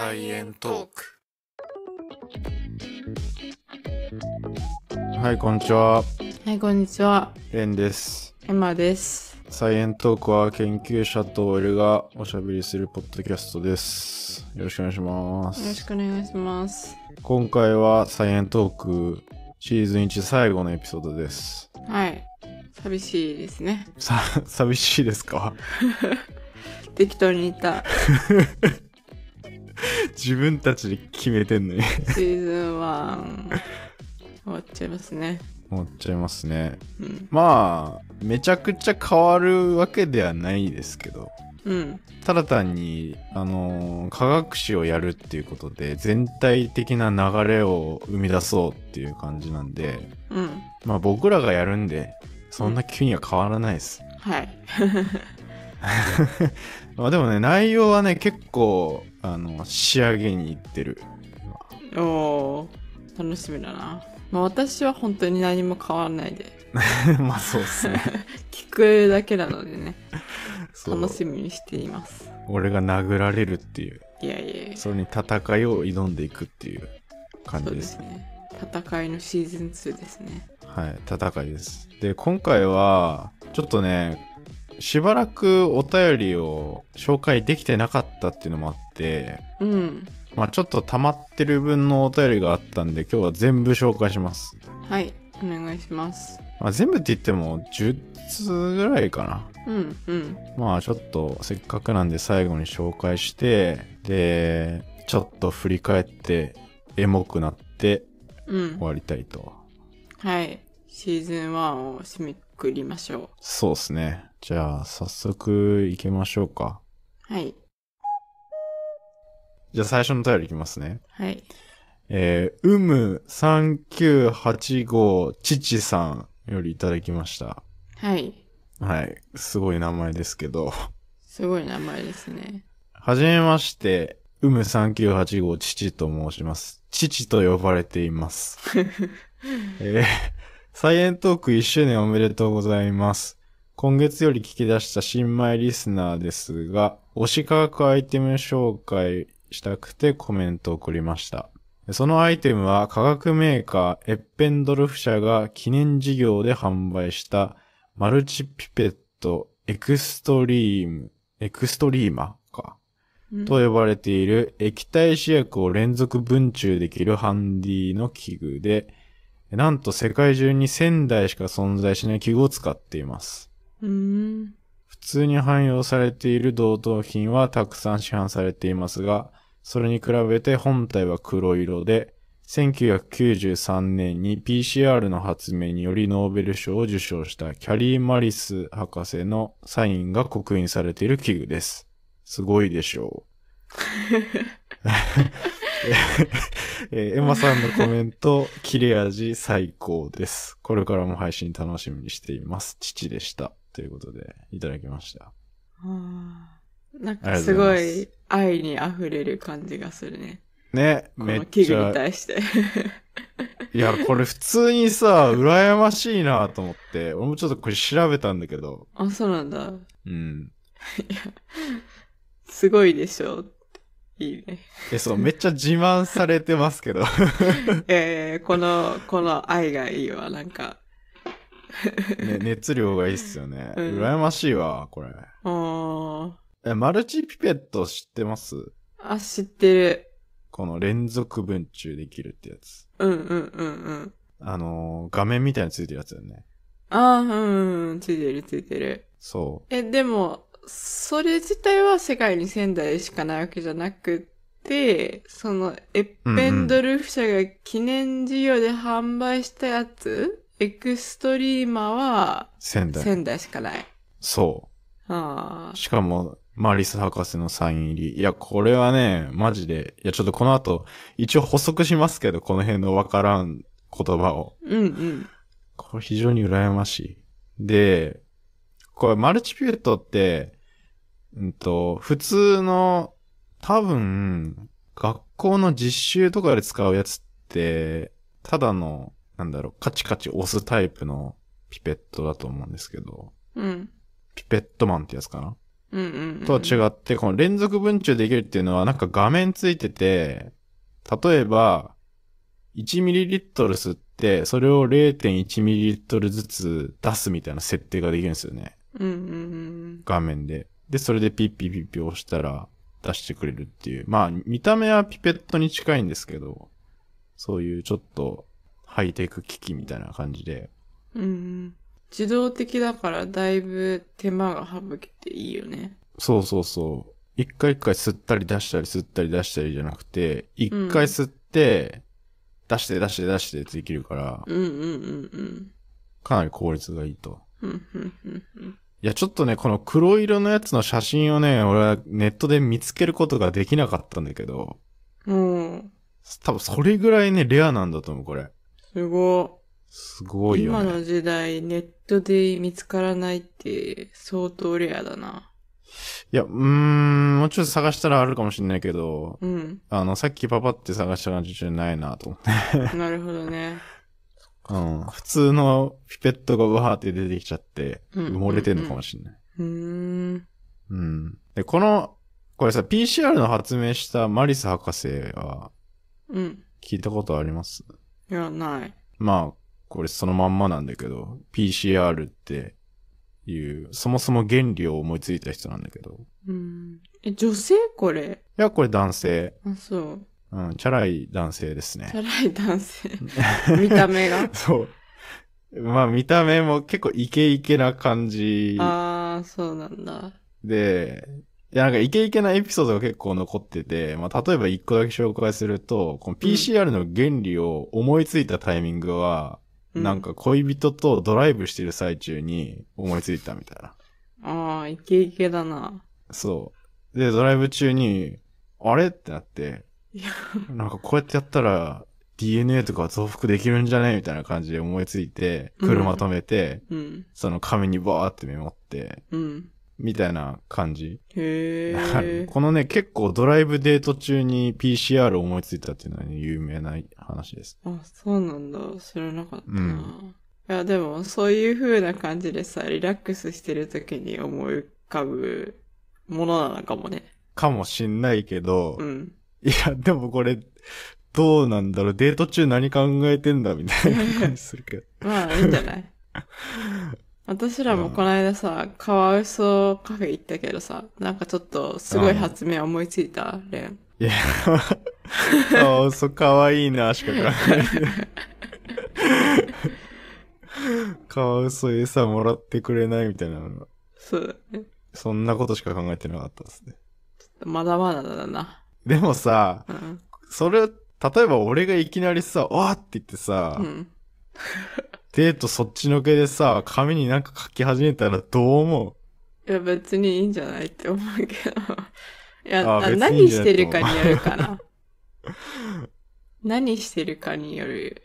サイエントークはいこんにちははいこんにちはレンですエマですサイエントークは研究者と俺がおしゃべりするポッドキャストですよろしくお願いしますよろしくお願いします今回はサイエントークシーズン1最後のエピソードですはい寂しいですねさ 寂しいですか 適当に言った 自分たちで決めてんのにシーズン1、終わっちゃいますね。終わっちゃいますね。うん、まあ、めちゃくちゃ変わるわけではないですけど。うん、ただ単に、あの科学史をやるっていうことで全体的な流れを生み出そうっていう感じなんで、うん、まあ僕らがやるんでそんな急には変わらないです、うん、はい まあでもね、内容はね、結構、あの、仕上げにいってる。おお楽しみだな。まあ私は本当に何も変わらないで。まあそうっすね。聞くだけなのでね。楽しみにしています。俺が殴られるっていう。いやいやいやそれに戦いを挑んでいくっていう感じですね。ですね戦いのシーズン2ですね。はい、戦いです。で、今回は、ちょっとね、しばらくお便りを紹介できてなかったっていうのもあって、うん。まあちょっと溜まってる分のお便りがあったんで、今日は全部紹介します。はい、お願いします。まあ、全部って言っても10通ぐらいかな。うんうん。まあちょっとせっかくなんで最後に紹介して、で、ちょっと振り返って、エモくなって、終わりたいと、うん、はい。シーズン1を締めくくりましょう。そうですね。じゃあ、早速行きましょうか。はい。じゃあ、最初の便りいきますね。はい。えー、うむ3985父さんよりいただきました。はい。はい。すごい名前ですけど。すごい名前ですね。はじめまして、うむ3985父と申します。父と呼ばれています。えー、サイエントーク1周年おめでとうございます。今月より聞き出した新米リスナーですが、推し価格アイテム紹介したくてコメントを送りました。そのアイテムは化学メーカーエッペンドルフ社が記念事業で販売したマルチピペットエクストリーム、エクストリーマか。と呼ばれている液体試薬を連続分注できるハンディの器具で、なんと世界中に1000台しか存在しない器具を使っています。普通に汎用されている同等品はたくさん市販されていますが、それに比べて本体は黒色で、1993年に PCR の発明によりノーベル賞を受賞したキャリー・マリス博士のサインが刻印されている器具です。すごいでしょう。えー、エマさんのコメント、切れ味最高です。これからも配信楽しみにしています。父でした。ということで、いただきました。なんかすごい愛に溢れる感じがするね。ね、めっちゃ。器具に対して。いや、これ普通にさ、羨ましいなと思って、俺もちょっとこれ調べたんだけど。あ、そうなんだ。うん。いや、すごいでしょ。いいね。え、そう、めっちゃ自慢されてますけど。えー、この、この愛がいいわ、なんか。ね、熱量がいいっすよね。うん、羨ましいわ、これ。あえ、マルチピペット知ってますあ、知ってる。この連続分注できるってやつ。うんうんうんうん。あのー、画面みたいについてるやつだよね。ああ、うん、うん、ついてるついてる。そう。え、でも、それ自体は世界に仙台しかないわけじゃなくて、その、エッペンドルフ社が記念事業で販売したやつエクストリーマは仙台。仙台しかない。そう。ああ。しかも、マリス博士のサイン入り。いや、これはね、マジで。いや、ちょっとこの後、一応補足しますけど、この辺のわからん言葉を。うんうん。これ非常に羨ましい。で、これマルチピュートって、うんと、普通の、多分、学校の実習とかで使うやつって、ただのなんだろう、カチカチ押すタイプのピペットだと思うんですけど、うん。ピペットマンってやつかなうんうんうん、とは違って、この連続分注できるっていうのは、なんか画面ついてて、例えば、1ml 吸って、それを 0.1ml ずつ出すみたいな設定ができるんですよね。うんうんうん、画面で。で、それでピッピッピッピ押したら出してくれるっていう。まあ、見た目はピペットに近いんですけど、そういうちょっとハイテク機器みたいな感じで。うん。自動的だからだいぶ手間が省けていいよね。そうそうそう。一回一回吸ったり出したり吸ったり出したりじゃなくて、一回吸って、出して出して出してってできるから、うんうんうんうん。かなり効率がいいと。うんうんうんうん。いや、ちょっとね、この黒色のやつの写真をね、俺はネットで見つけることができなかったんだけど。うん。多分それぐらいね、レアなんだと思う、これ。すご。すごいよ、ね、今の時代、ネットで見つからないって相当レアだな。いや、うーん、もうちょっと探したらあるかもしれないけど、うん。あの、さっきパパって探した感じじゃないなと思って。なるほどね。うん。普通のピペットがわーって出てきちゃって、埋もれてんのかもしれない。うんうん、うんうん。で、この、これさ、PCR の発明したマリス博士は、うん。聞いたことあります、うんいや、ない。まあ、これそのまんまなんだけど、PCR っていう、そもそも原理を思いついた人なんだけど。うん。え、女性これいや、これ男性。あ、そう。うん、チャラい男性ですね。チャラい男性。見た目が。そう。まあ、見た目も結構イケイケな感じ。ああ、そうなんだ。で、いや、なんかイケイケなエピソードが結構残ってて、まあ、例えば一個だけ紹介すると、この PCR の原理を思いついたタイミングは、うん、なんか恋人とドライブしてる最中に思いついたみたいな。ああ、イケイケだな。そう。で、ドライブ中に、あれってなって、なんかこうやってやったら DNA とか増幅できるんじゃねみたいな感じで思いついて、車止めて、うん、その紙にバーってメモって、うんみたいな感じ。へ このね、結構ドライブデート中に PCR 思いついたっていうのは、ね、有名な話です。あ、そうなんだ。知らなかったな。うん、いや、でも、そういう風な感じでさ、リラックスしてる時に思い浮かぶものなのかもね。かもしんないけど、うん。いや、でもこれ、どうなんだろうデート中何考えてんだみたいな感じするけど。まあ、いいんじゃない 私らもこの間さ、カワウソカフェ行ったけどさ、なんかちょっとすごい発明思いついた、レン。いや、カワウソかわいいな、しか考えない。カワウソ餌もらってくれないみたいなの。そうだね。そんなことしか考えてなかったですね。ちょっとまだまだだな。でもさ、うん、それ、例えば俺がいきなりさ、わーって言ってさ、うんデートそっちのけでさ、紙になんか書き始めたらどう思ういや、別にいいんじゃないって思うけど。いや、何してるかによるかな。何してるかによる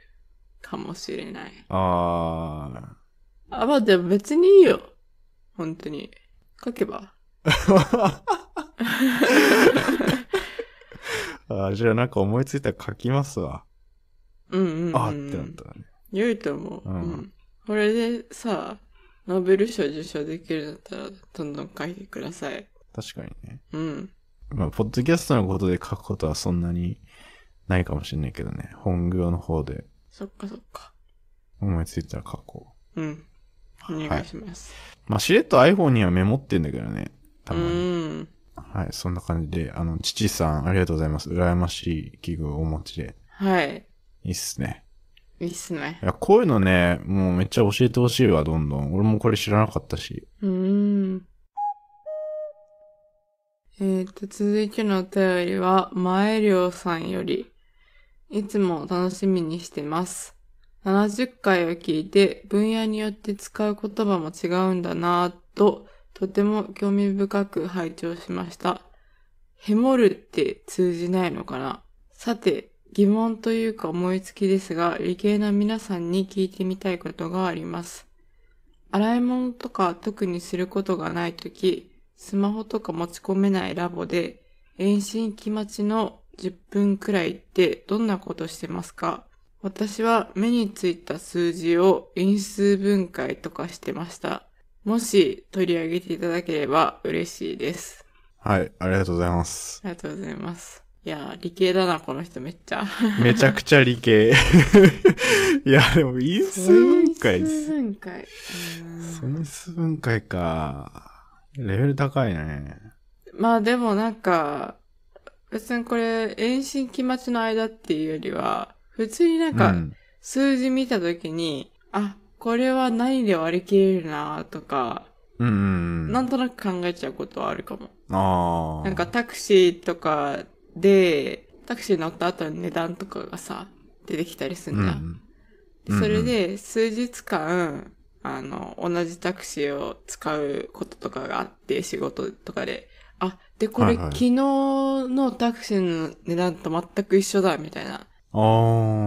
かもしれない。ああ。あ、まあでも別にいいよ。本当に。書けば。あじゃあなんか思いついたら書きますわ。うんうん、うん、あってなったね。良いと思う。うん。これでさ、ノーベル賞受賞できるんだったら、どんどん書いてください。確かにね。うん。まあ、ポッドキャストのことで書くことはそんなにないかもしれないけどね。本業の方で。そっかそっか。思いついたら書こう。うん。お願いします。はい、まあ、しれっと iPhone にはメモってんだけどね。たまに。うんはい、そんな感じで、あの、父さん、ありがとうございます。羨ましい器具をお持ちで。はい。いいっすね。いいっすね。いや、こういうのね、もうめっちゃ教えてほしいわ、どんどん。俺もこれ知らなかったし。うーん。えー、っと、続いてのお便りは、前うさんより、いつも楽しみにしてます。70回を聞いて、分野によって使う言葉も違うんだなぁと、とても興味深く拝聴しました。ヘモるって通じないのかなさて、疑問というか思いつきですが、理系の皆さんに聞いてみたいことがあります。洗い物とか特にすることがないとき、スマホとか持ち込めないラボで、遠心期待ちの10分くらいってどんなことしてますか私は目についた数字を因数分解とかしてました。もし取り上げていただければ嬉しいです。はい、ありがとうございます。ありがとうございます。いや理系だな、この人めっちゃ。めちゃくちゃ理系。いや、でも因数分解因数分解。因数分解か。レベル高いね。まあでもなんか、別にこれ、遠心期待ちの間っていうよりは、普通になんか、数字見たときに、うん、あ、これは何で割り切れるなとか、うん、なんとなく考えちゃうことはあるかも。ああ。なんかタクシーとかで、タクシー乗った後の値段とかがさ、出てきたりすんじゃん。うん、それで、数日間、あの、同じタクシーを使うこととかがあって、仕事とかで。あ、で、これ、はいはい、昨日のタクシーの値段と全く一緒だ、みたいな。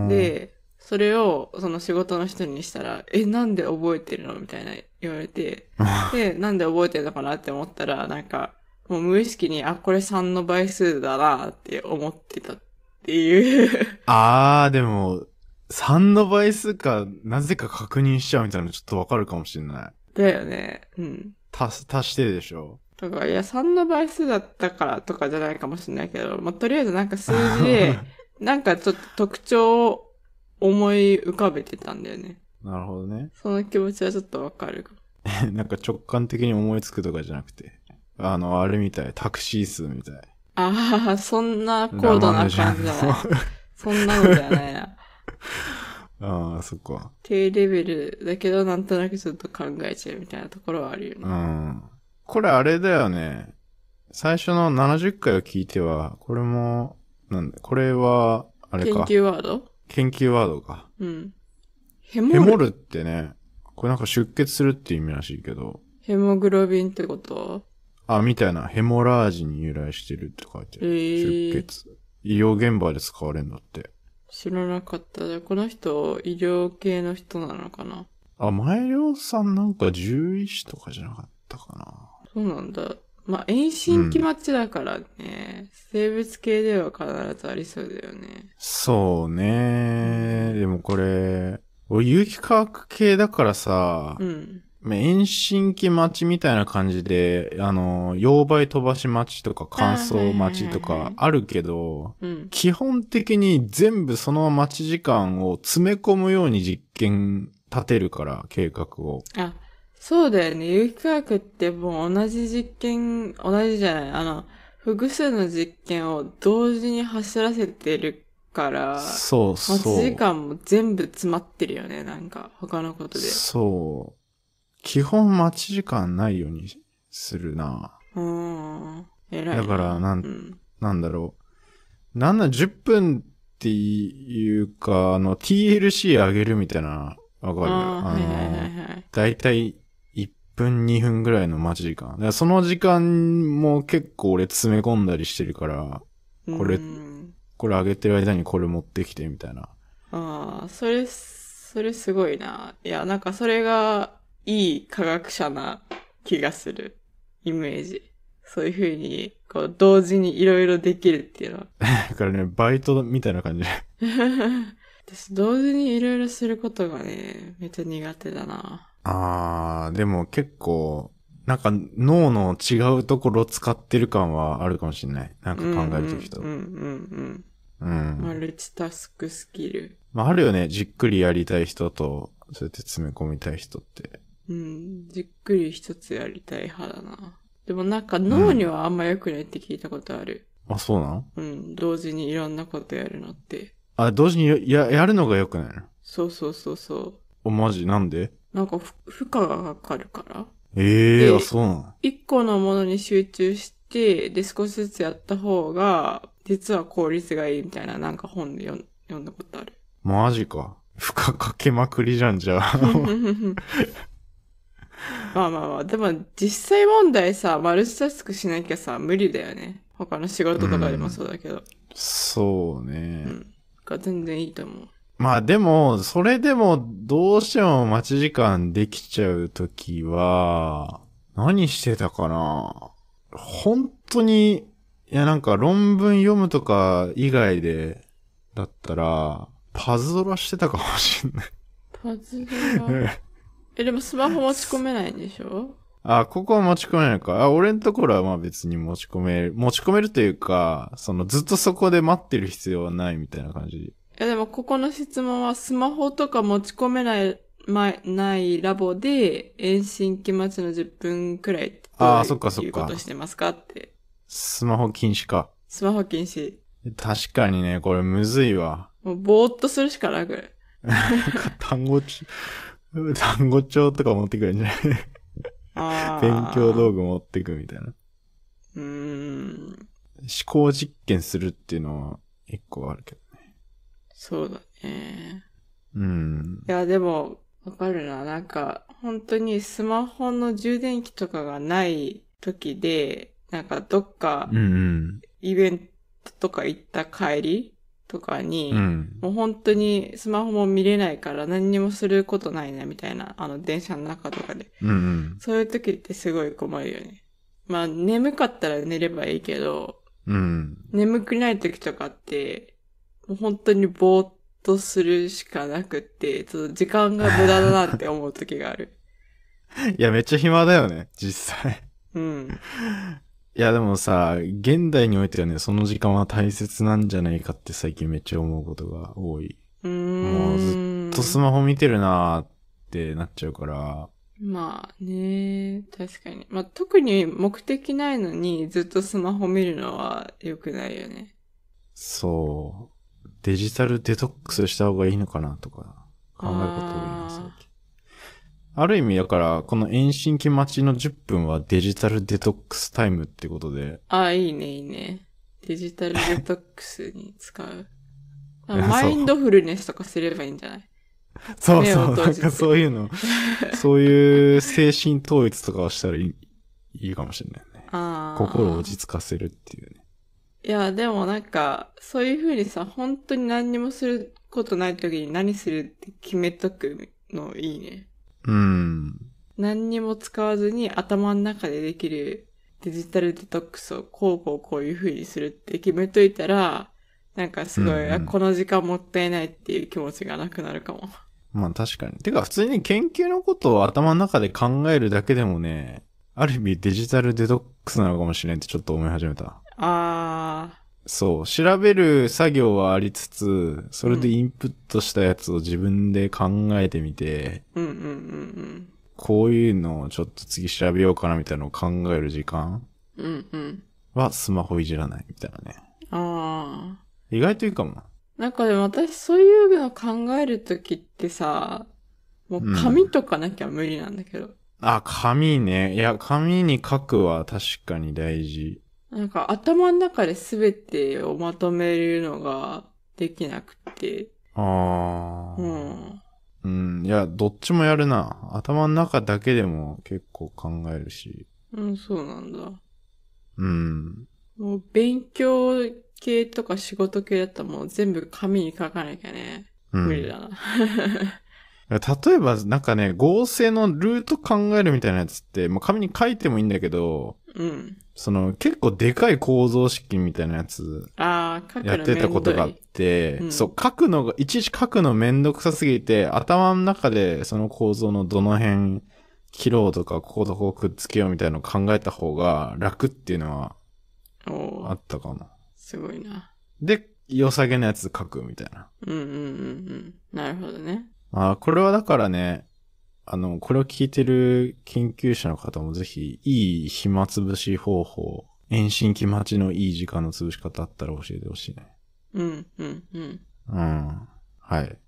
で、それを、その仕事の人にしたら、え、なんで覚えてるのみたいな言われて、で、なんで覚えてるのかなって思ったら、なんか、もう無意識に、あ、これ3の倍数だなって思ってたっていうあー、でも、3の倍数か、なぜか確認しちゃうみたいなのちょっとわかるかもしれない。だよね。うん。足す、足してでしょだから、いや、3の倍数だったからとかじゃないかもしれないけど、まあ、とりあえずなんか数字で、なんかちょっと特徴を思い浮かべてたんだよね。なるほどね。その気持ちはちょっとわかるえ なんか直感的に思いつくとかじゃなくて。あの、あれみたい。タクシー数みたい。ああ、そんな高度な感じだなそんなのじゃないな。ああ、そっか。低レベルだけど、なんとなくちょっと考えちゃうみたいなところはあるよね。うん。これあれだよね。最初の70回を聞いては、これも、なんだ、これは、あれか。研究ワード研究ワードか。うん。ヘモル。ヘモルってね、これなんか出血するって意味らしいけど。ヘモグロビンってことあ、みたいな、ヘモラージに由来してるって書いてる。えー、出血。医療現場で使われるんだって。知らなかった。じゃこの人、医療系の人なのかなあ、前良さんなんか獣医師とかじゃなかったかな。そうなんだ。まあ、遠心気待ちだからね、うん、生物系では必ずありそうだよね。そうね。でもこれ、俺、有機化学系だからさ、うん、遠心機待ちみたいな感じで、あの、溶媒飛ばし待ちとか乾燥待ちとかあるけど、基本的に全部その待ち時間を詰め込むように実験立てるから、計画を。あ、そうだよね。有機化学ってもう同じ実験、同じじゃない、あの、複数の実験を同時に走らせてるから、そうそう。待ち時間も全部詰まってるよね、なんか、他のことで。そう。基本待ち時間ないようにするな。うん。偉い。だから、なん、なんだろう。なんなら10分っていうか、あの、TLC 上げるみたいな、わかるあの、だいたい1分2分ぐらいの待ち時間。その時間も結構俺詰め込んだりしてるから、これこれ上げてる間にこれ持ってきてみたいな。ああ、それ、それすごいな。いや、なんかそれが、いい科学者な気がする。イメージ。そういうふうに、こう、同時にいろいろできるっていうのは。だからね、バイトみたいな感じ。私、同時にいろいろすることがね、めっちゃ苦手だな。あー、でも結構、なんか脳の違うところ使ってる感はあるかもしれない。なんか考えるときと。うんうんうん。うん。マルチタスクスキル。まああるよね。じっくりやりたい人と、そうやって詰め込みたい人って。うん、じっくり一つやりたい派だな。でもなんか脳にはあんま良くないって聞いたことある。うん、あ、そうなのうん、同時にいろんなことやるのって。あ、同時にややるのが良くないのそうそうそうそう。お、マジなんでなんか負荷がかかるから。ええー、あ、そうなの一個のものに集中して、で、少しずつやった方が、実は効率がいいみたいな、なんか本で読んだことある。マジか。負荷かけまくりじゃん、じゃあ。まあまあまあ、でも実際問題さ、マルチタスクしなきゃさ、無理だよね。他の仕事とかでもそうだけど。うん、そうね。うん。が全然いいと思う。まあでも、それでもどうしても待ち時間できちゃうときは、何してたかな本当に、いやなんか論文読むとか以外で、だったら、パズドラしてたかもしんないパズドラ え、でもスマホ持ち込めないんでしょあ、ここは持ち込めないか。あ、俺のところはまあ別に持ち込める、持ち込めるというか、そのずっとそこで待ってる必要はないみたいな感じ。いやでもここの質問はスマホとか持ち込めない、ま、ないラボで遠心期待ちの10分くらいああ、そっかそっか。いうことしてますかって。スマホ禁止か。スマホ禁止。確かにね、これむずいわ。もうぼーっとするしかなく。なんか単語中、単語帳とか持ってくるんじゃない勉強道具持ってくみたいな。うん。思考実験するっていうのは一個あるけどね。そうだね。うん。いや、でも、わかるな。なんか、本当にスマホの充電器とかがない時で、なんかどっか、イベントとか行った帰りとかに、うん、もう本当にスマホも見れないから何にもすることないなみたいな、あの電車の中とかで。うんうん、そういう時ってすごい困るよね。まあ眠かったら寝ればいいけど、うん、眠くない時とかって、もう本当にぼーっとするしかなくって、ちょっと時間が無駄だなって思う時がある。いや、めっちゃ暇だよね、実際。うん。いやでもさ、現代においてはね、その時間は大切なんじゃないかって最近めっちゃ思うことが多い。うもうずっとスマホ見てるなーってなっちゃうから。まあね、確かに。まあ特に目的ないのにずっとスマホ見るのは良くないよね。そう。デジタルデトックスした方がいいのかなとか考えること多いな、最ある意味だから、この遠心機待ちの10分はデジタルデトックスタイムってことで。ああ、いいね、いいね。デジタルデトックスに使う。マインドフルネスとかすればいいんじゃないそうそう、なんかそういうの、そういう精神統一とかをしたらいいいいかもしれないね。心を落ち着かせるっていうね。いや、でもなんか、そういうふうにさ、本当に何にもすることない時に何するって決めとくのいいね。うん。何にも使わずに頭の中でできるデジタルデトックスをこうこうこういう風にするって決めといたら、なんかすごい、うんうん、この時間もったいないっていう気持ちがなくなるかも。まあ確かに。てか普通に研究のことを頭の中で考えるだけでもね、ある意味デジタルデトックスなのかもしれんってちょっと思い始めた。ああ。そう、調べる作業はありつつ、それでインプットしたやつを自分で考えてみて、うんうんうんうん。こういうのをちょっと次調べようかなみたいなのを考える時間うんうん。はスマホいじらないみたいなね。ああ。意外といいかもな。なんかでも私そういうの考えるときってさ、もう紙とかなきゃ無理なんだけど。あ、紙ね。いや、紙に書くは確かに大事。なんか頭の中で全てをまとめるのができなくて。ああ。うん。うん。いや、どっちもやるな。頭の中だけでも結構考えるし。うん、そうなんだ。うん。もう勉強系とか仕事系だったらもう全部紙に書かなきゃね。うん、無理だな。例えば、なんかね、合成のルート考えるみたいなやつって、まあ、紙に書いてもいいんだけど、うん。その結構でかい構造式みたいなやつやってたことがあって、うん、そう、書くのが、いちいち書くのめんどくさすぎて、頭の中でその構造のどの辺切ろうとか、こことこうくっつけようみたいなのを考えた方が楽っていうのはあったかな。すごいな。で、良さげなやつ書くみたいな。うんうんうんうん。なるほどね。あこれはだからね、あの、これを聞いてる研究者の方もぜひ、いい暇つぶし方法、遠心機待ちのいい時間の潰し方あったら教えてほしいね。うん、うん、うん。うん。はい。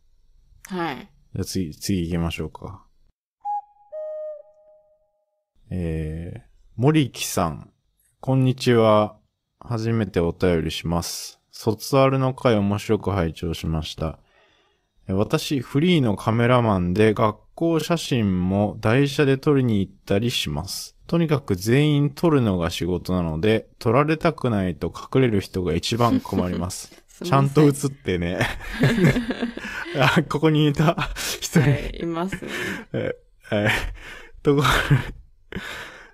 はい。じゃあ次、次行きましょうか。えー、森木さん。こんにちは。初めてお便りします。卒アルの回面白く拝聴しました。私、フリーのカメラマンで学校写真も台車で撮りに行ったりします。とにかく全員撮るのが仕事なので、撮られたくないと隠れる人が一番困ります。すちゃんと写ってね。あ、ここにいた、人、はい。いますね。え、え、ところ、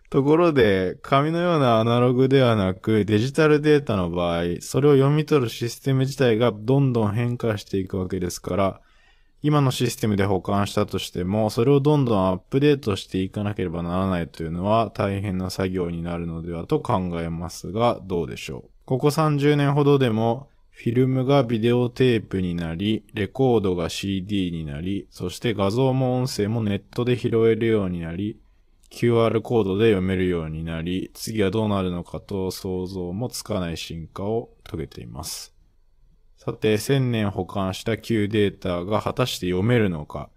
ところで、紙のようなアナログではなく、デジタルデータの場合、それを読み取るシステム自体がどんどん変化していくわけですから、今のシステムで保管したとしても、それをどんどんアップデートしていかなければならないというのは大変な作業になるのではと考えますが、どうでしょう。ここ30年ほどでも、フィルムがビデオテープになり、レコードが CD になり、そして画像も音声もネットで拾えるようになり、QR コードで読めるようになり、次はどうなるのかと想像もつかない進化を遂げています。さて、1000年保管した Q データが果たして読めるのか、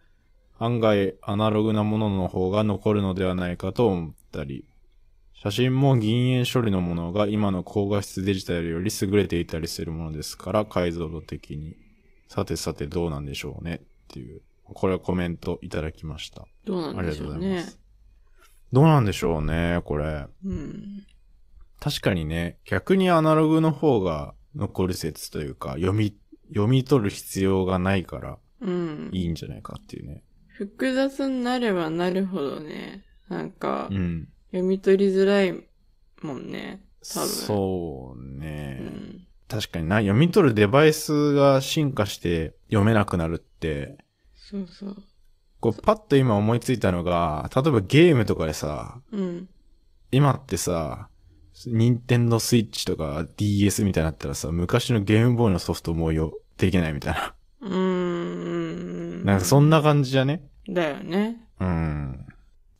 案外アナログなものの方が残るのではないかと思ったり、写真も銀塩処理のものが今の高画質デジタルより優れていたりするものですから解像度的に。さてさてどうなんでしょうねっていう、これはコメントいただきました。どうなんでしょうね。ありがとうございます。どうなんでしょうね、これ。うん。確かにね、逆にアナログの方が残る説というか、読み、読み取る必要がないから、うん。いいんじゃないかっていうね。複雑になればなるほどね、なんか、うん、読み取りづらいもんね、多分。そうね。うん、確かにな、読み取るデバイスが進化して読めなくなるって、そうそう。こう、パッと今思いついたのが、例えばゲームとかでさ、うん。今ってさ、ニンテンドスイッチとか DS みたいになったらさ、昔のゲームボーイのソフトもよ、できないみたいな。うーん。なんかそんな感じじゃねだよね。うん。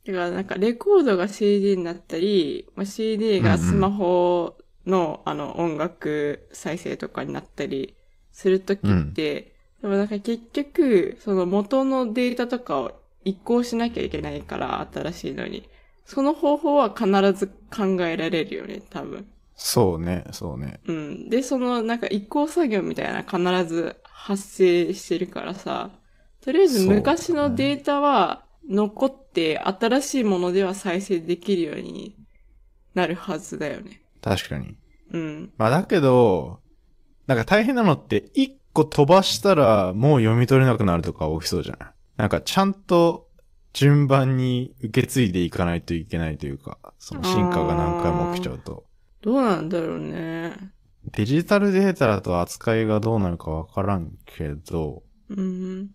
だからなんかレコードが CD になったり、まあ、CD がスマホの、うんうん、あの音楽再生とかになったりするときって、うんでもなんか結局、その元のデータとかを移行しなきゃいけないから、新しいのに。その方法は必ず考えられるよね、多分。そうね、そうね。うん。で、そのなんか移行作業みたいな必ず発生してるからさ、とりあえず昔のデータは残って新しいものでは再生できるようになるはずだよね。確かに。うん。まあだけど、なんか大変なのって一個飛ばしたらもう読み取れなくなるとか起きそうじゃないなんかちゃんと順番に受け継いでいかないといけないというか、その進化が何回も起きちゃうと。どうなんだろうね。デジタルデータだと扱いがどうなるかわからんけど。うん。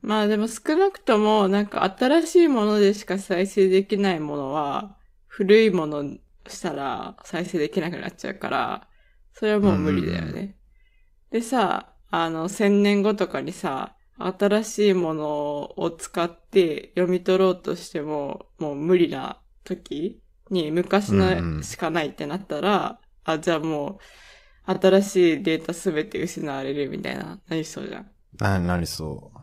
まあでも少なくともなんか新しいものでしか再生できないものは古いものしたら再生できなくなっちゃうから、それはもう無理だよね。うん、でさ、あの、千年後とかにさ、新しいものを使って読み取ろうとしても、もう無理な時に昔のしかないってなったら、うんうん、あ、じゃあもう、新しいデータすべて失われるみたいな、なりそうじゃん。な、なりそう。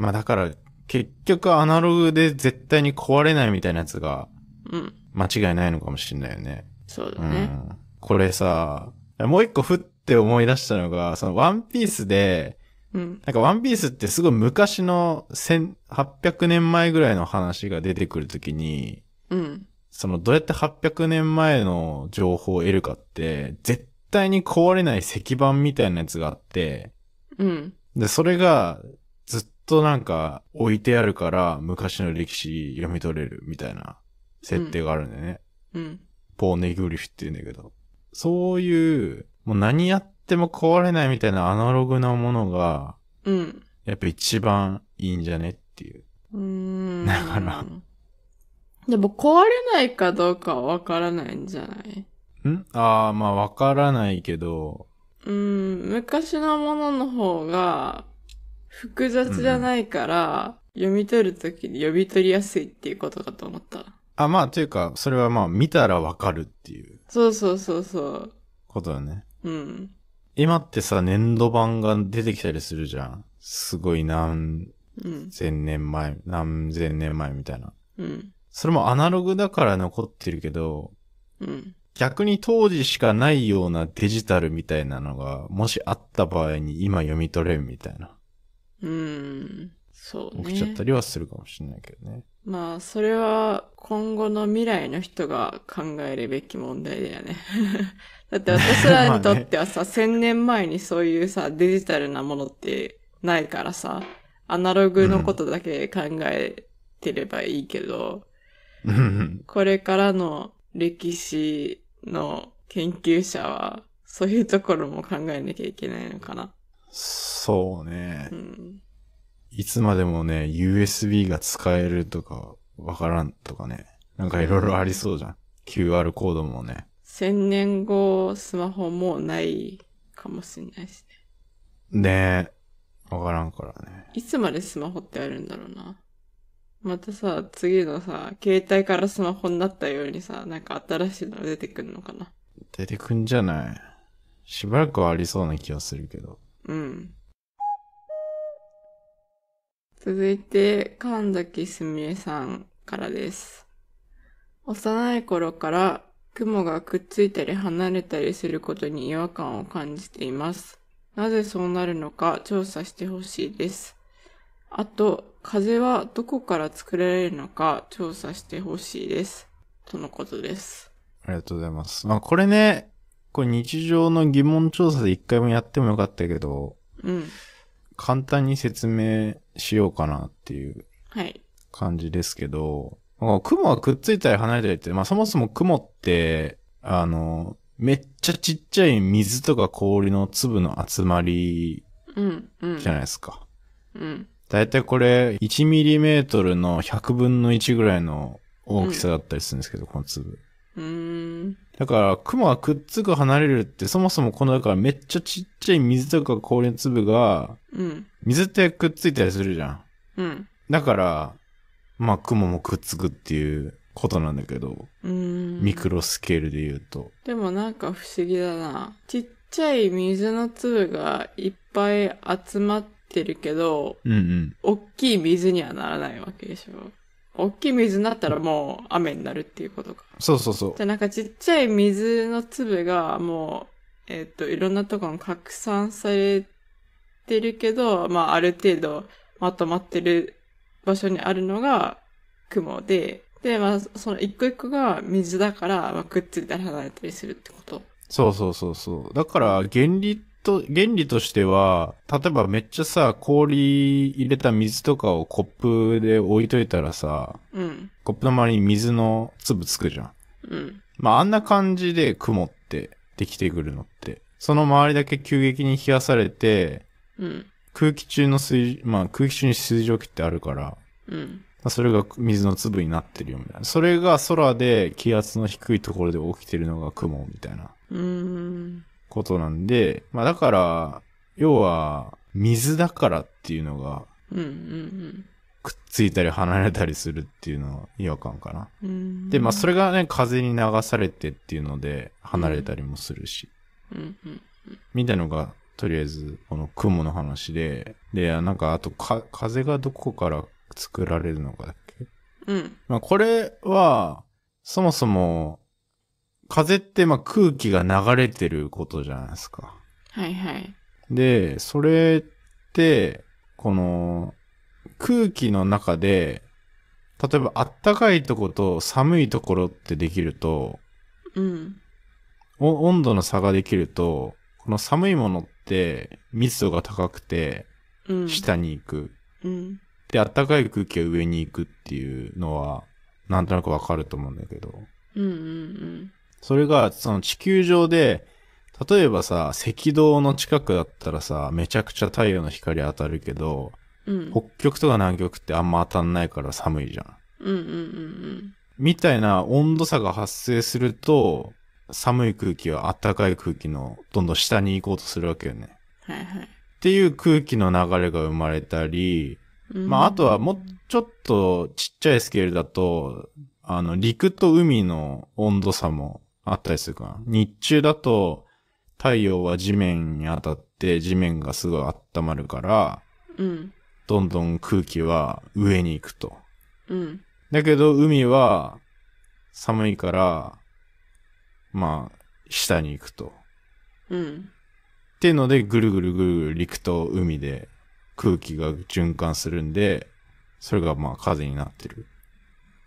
まあだから、結局アナログで絶対に壊れないみたいなやつが、うん。間違いないのかもしれないよね。そうだね。うん、これさ、もう一個ふっって思い出したのが、そのワンピースで、うん、なんかワンピースってすごい昔の800年前ぐらいの話が出てくるときに、うん、そのどうやって800年前の情報を得るかって、絶対に壊れない石板みたいなやつがあって、うん、で、それがずっとなんか置いてあるから昔の歴史読み取れるみたいな設定があるんだよね。うん、ポーネグリフって言うんだけど。そういうもう何やっても壊れないみたいなアナログなものが、うん。やっぱ一番いいんじゃねっていう。うん。だから。でも壊れないかどうかはわからないんじゃないんああ、まあわからないけど。うん、昔のものの方が複雑じゃないから、うん、読み取るときに読み取りやすいっていうことかと思った。あ、まあというか、それはまあ見たらわかるっていう。そうそうそうそう。ことだね。うん。今ってさ、粘土板が出てきたりするじゃん。すごい何千年前、うん、何千年前みたいな。うん。それもアナログだから残ってるけど、うん。逆に当時しかないようなデジタルみたいなのが、もしあった場合に今読み取れるみたいな。うーん。そうね。起きちゃったりはするかもしれないけどね。まあ、それは今後の未来の人が考えるべき問題だよねだって私らにとってはさ、千、年前にそういうさ、デジタルなものってないからさ、アナログのことだけ考えてればいいけど、うん、これからの歴史の研究者は、そういうところも考えなきゃいけないのかな。そうね。うん、いつまでもね、USB が使えるとか、わからんとかね。なんかいろいろありそうじゃん。QR コードもね。千年後、スマホもうないかもしれないしね。ねえ。わからんからね。いつまでスマホってあるんだろうな。またさ、次のさ、携帯からスマホになったようにさ、なんか新しいの出てくるのかな。出てくんじゃないしばらくはありそうな気がするけど。うん。続いて、神崎すみえさんからです。幼い頃から雲がくっついたり離れたりすることに違和感を感じています。なぜそうなるのか調査してほしいです。あと、風はどこから作られるのか調査してほしいです。とのことです。ありがとうございます。まあこれね、これ日常の疑問調査で一回もやってもよかったけど、うん。簡単に説明しようかなっていう感じですけど、はい雲はくっついたり離れたりって、まあそもそも雲って、あの、めっちゃちっちゃい水とか氷の粒の集まり、じゃないですか。うん、だいたいこれ、1ミリメートルの100分の1ぐらいの大きさだったりするんですけど、うん、この粒。うん。だから、雲がくっつく離れるって、そもそもこの、だからめっちゃちっちゃい水とか氷の粒が、うん。水ってくっついたりするじゃん。うん。だから、まあ雲もくっつくっていうことなんだけど、ミクロスケールで言うと。でもなんか不思議だな。ちっちゃい水の粒がいっぱい集まってるけど、うんうん、大きい水にはならないわけでしょ。大きい水になったらもう雨になるっていうことか。そうそうそう。じゃあなんかちっちゃい水の粒がもう、えっ、ー、と、いろんなとこに拡散されてるけど、まあある程度まとまってる場所にあるのが雲で、で、まあ、その一個一個が水だから、まあ、くっついたり離れたりするってこと。そうそうそうそう。だから、原理と、原理としては、例えばめっちゃさ、氷入れた水とかをコップで置いといたらさ、うん、コップの周りに水の粒つくじゃん。うん。まあ、あんな感じで雲ってできてくるのって。その周りだけ急激に冷やされて、うん。空気中の水、まあ空気中に水蒸気ってあるから、うん。それが水の粒になってるよみたいな。それが空で気圧の低いところで起きてるのが雲みたいな。うん。ことなんで、まあだから、要は、水だからっていうのが、くっついたり離れたりするっていうのは違和感かな。うん。で、まあそれがね、風に流されてっていうので離れたりもするし。うん。みたいなのがとりあえず、この雲の話で、で、なんか、あとか、風がどこから作られるのかだっけうん。まあ、これは、そもそも、風ってまあ空気が流れてることじゃないですか。はいはい。で、それって、この、空気の中で、例えばあったかいとこと寒いところってできると、うん。温度の差ができると、この寒いものっ、密度が高くて、下に行く。うん、で、暖かい空気が上に行くっていうのは、なんとなくわかると思うんだけど。それが、その地球上で、例えばさ、赤道の近くだったらさ、めちゃくちゃ太陽の光当たるけど、うん、北極とか南極ってあんま当たんないから寒いじゃん。みたいな温度差が発生すると、寒い空気は暖かい空気のどんどん下に行こうとするわけよね。はいはい。っていう空気の流れが生まれたり、まああとはもうちょっとちっちゃいスケールだと、あの陸と海の温度差もあったりするかな。日中だと太陽は地面に当たって地面がすごい温まるから、うん、どんどん空気は上に行くと。うん、だけど海は寒いからまあ、下に行くと。うん。っていうので、ぐるぐるぐるぐる陸と海で空気が循環するんで、それがまあ風になってる。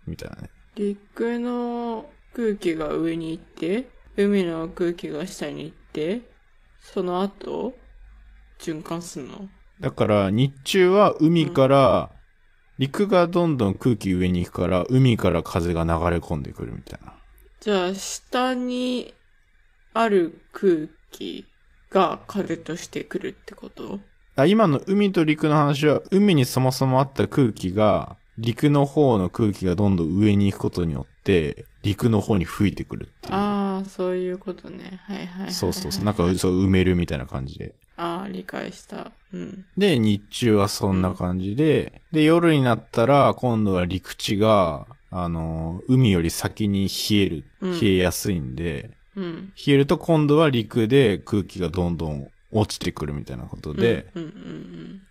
みたいなね。陸の空気が上に行って、海の空気が下に行って、その後、循環すんのだから日中は海から、陸がどんどん空気上に行くから、海から風が流れ込んでくるみたいな。じゃあ、下にある空気が風としてくるってことあ今の海と陸の話は、海にそもそもあった空気が、陸の方の空気がどんどん上に行くことによって、陸の方に吹いてくるっていう。ああ、そういうことね。はいはいはい、はい、そうそうそう。なんかそう埋めるみたいな感じで。ああ、理解した。うん。で、日中はそんな感じで、で、夜になったら、今度は陸地が、あの、海より先に冷える、冷えやすいんで、うん、冷えると今度は陸で空気がどんどん落ちてくるみたいなことで、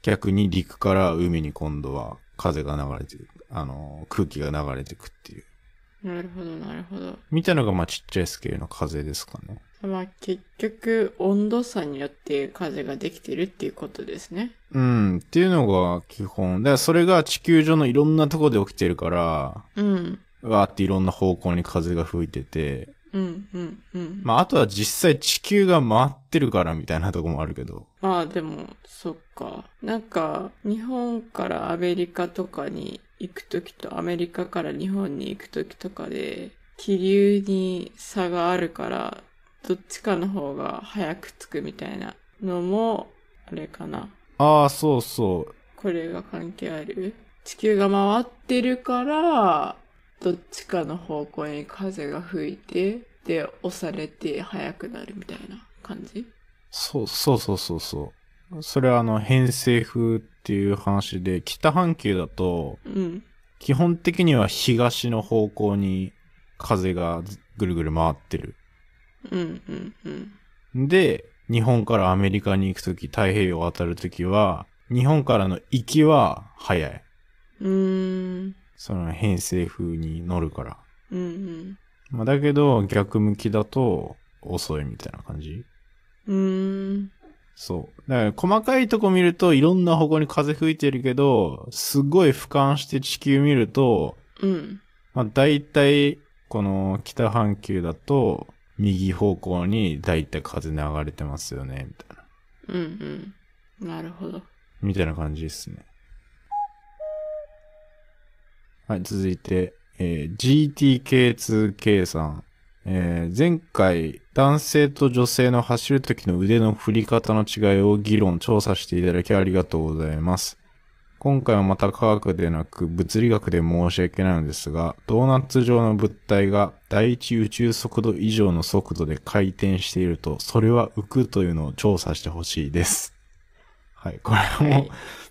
逆に陸から海に今度は風が流れてる、あの、空気が流れてくっていう。なるほど、なるほど。みたいのが、まあ、ちっちゃいスケールの風ですかね。まあ、結局、温度差によって風ができてるっていうことですね。うん、っていうのが基本。だから、それが地球上のいろんなとこで起きてるから、うん。わーっていろんな方向に風が吹いてて、うんうんうん。まあ、あとは実際地球が回ってるからみたいなとこもあるけど。ああ、でも、そっか。なんか、日本からアメリカとかに行く時とアメリカから日本に行く時とかで、気流に差があるから、どっちかの方が早く着くみたいなのも、あれかな。ああ、そうそう。これが関係ある地球が回ってるから、どっちかの方向に風が吹いて、で、押されて速くなるみたいな感じそう、そうそうそうそう。それはあの、偏西風っっていう話で、北半球だと、基本的には東の方向に風がぐるぐる回ってる。で、日本からアメリカに行くとき、太平洋を渡るときは、日本からの行きは早い。うん。その偏西風に乗るから。うんうん。まあ、だけど、逆向きだと遅いみたいな感じ。うん。そう。だから細かいとこ見るといろんな方向に風吹いてるけど、すごい俯瞰して地球見ると、うん。まあ大体、この北半球だと、右方向に大体風流れてますよね、みたいな。うんうん。なるほど。みたいな感じですね。はい、続いて、えー、GTK2K さん。えー、前回、男性と女性の走るときの腕の振り方の違いを議論、調査していただきありがとうございます。今回はまた科学でなく物理学で申し訳ないのですが、ドーナツ状の物体が第一宇宙速度以上の速度で回転していると、それは浮くというのを調査してほしいです。はい、これも、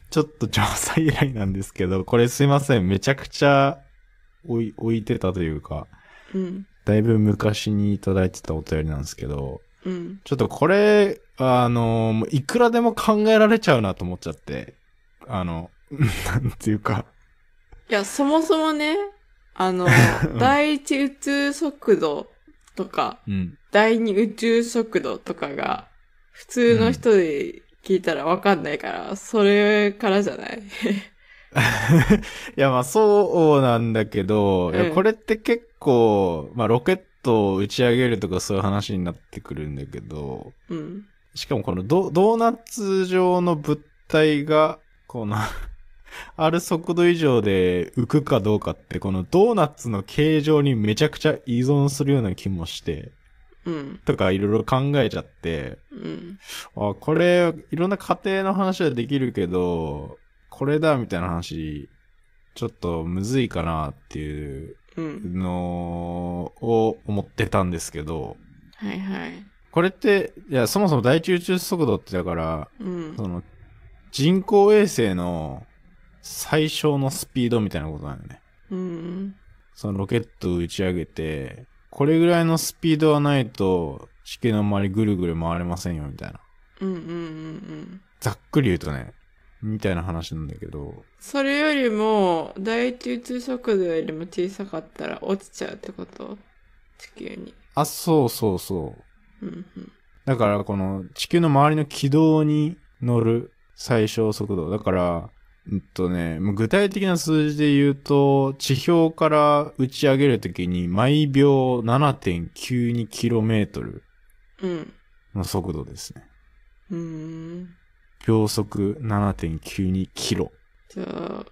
ちょっと調査依頼なんですけど、これすいません、めちゃくちゃ置いてたというか、うんだいぶ昔にいただいてたお便りなんですけど、うん、ちょっとこれ、あの、いくらでも考えられちゃうなと思っちゃって、あの、なんていうか。いや、そもそもね、あの、第一宇宙速度とか、うん、第二宇宙速度とかが、普通の人で聞いたらわかんないから、うん、それからじゃない いや、まあそうなんだけど、うん、これって結構、まあ、ロケットを打ち上げるとかそういう話になってくるんだけど、うん。しかもこのドドーナツ状の物体が、この ある速度以上で浮くかどうかって、このドーナツの形状にめちゃくちゃ依存するような気もして、うん、とかいろいろ考えちゃって、うん、あこれいろんな家庭の話はできるけどこれだみたいな話ちょっとむずいかなっていうのを思ってたんですけど、はいはい。これって、いや、そもそも大中中速度ってだから、うん、その、人工衛星の最小のスピードみたいなことなよね。うん。そのロケットを打ち上げて、これぐらいのスピードはないと、地球の周りぐるぐる回れませんよ、みたいな。うんうんうんうん。ざっくり言うとね、みたいな話なんだけど。それよりも、大宇宙速度よりも小さかったら落ちちゃうってこと地球に。あ、そうそうそう。うんうん、だから、この地球の周りの軌道に乗る最小速度。だから、えっとね、具体的な数字で言うと、地表から打ち上げるときに毎秒 7.92km の速度ですね。うん。秒速7.92キロ。じゃあ、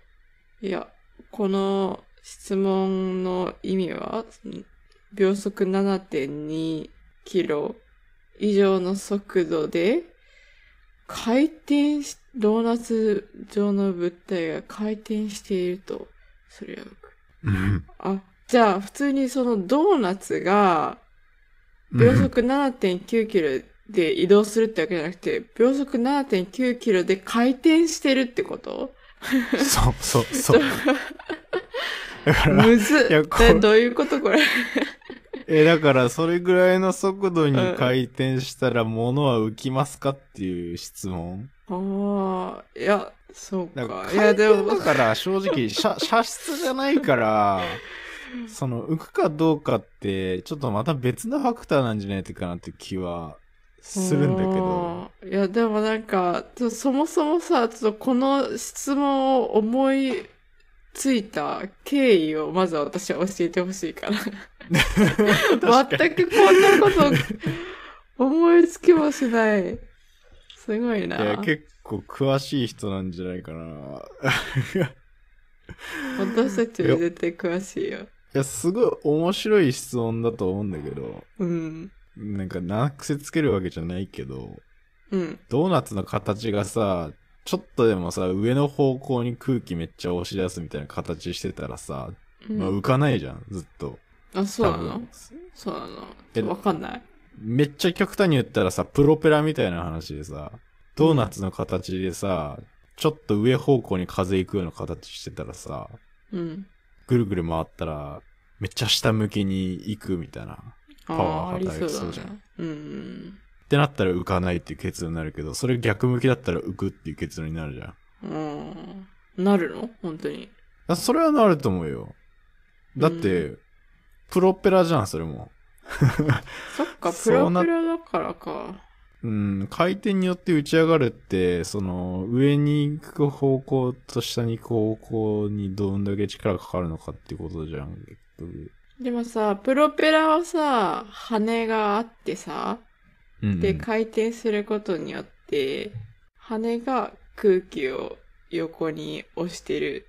いや、この質問の意味は、秒速7.2キロ以上の速度で、回転し、ドーナツ状の物体が回転していると、それは、あ、じゃあ、普通にそのドーナツが、秒速7.9キロで移動するってわけじゃなくて、秒速7.9キロで回転してるってことそうそうそう。だから、むずいやこれどういうことこれえ、だから、それぐらいの速度に回転したら物は浮きますかっていう質問。ああ、いや、そうか。かいや、でも。だから正直、射、射出じゃないから、その、浮くかどうかって、ちょっとまた別のファクターなんじゃないかなって気はするんだけど。いや、でもなんか、そもそもさ、ちょっとこの質問を思いついた経緯をまずは私は教えてほしいから。全くこんなこと思いつきもしない。すごいな。いや、結構詳しい人なんじゃないかな。私たちより絶対詳しいよ。いや、すごい面白い質問だと思うんだけど。うん。なんか長くせつけるわけじゃないけど、うん。ドーナツの形がさ、ちょっとでもさ、上の方向に空気めっちゃ押し出すみたいな形してたらさ、うん、まあ浮かないじゃん、ずっと。あ、そうなのそうなのえ、わかんない。めっちゃ極端に言ったらさ、プロペラみたいな話でさ、ドーナツの形でさ、うん、ちょっと上方向に風行くような形してたらさ、うん。ぐるぐる回ったら、めっちゃ下向きに行くみたいな。パワー働きそうじゃん。うね、うん。ってなったら浮かないっていう結論になるけど、それ逆向きだったら浮くっていう結論になるじゃん。うん。なるの本当に。それはなると思うよ。だって、うん、プロペラじゃん、それも。そっか、プロペラだからか。うん、回転によって打ち上がるって、その、上に行く方向と下に行く方向にどんだけ力がかかるのかってことじゃん、結局。でもさ、プロペラはさ、羽があってさ、で、回転することによって、羽が空気を横に押してる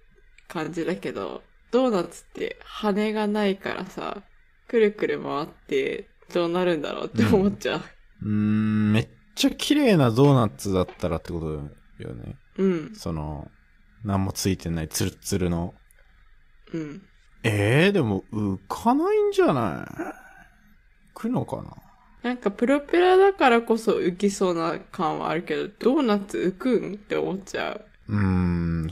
感じだけど、ドーナツって羽がないからさ、くるくる回って、どうなるんだろうって思っちゃう。うん、うんめっちゃ綺麗なドーナツだったらってことよね。うん。その、何もついてないツルツルの。うん。えー、でも浮かないんじゃない浮くのかななんかプロペラだからこそ浮きそうな感はあるけど、ドーナツ浮くんって思っちゃう。うー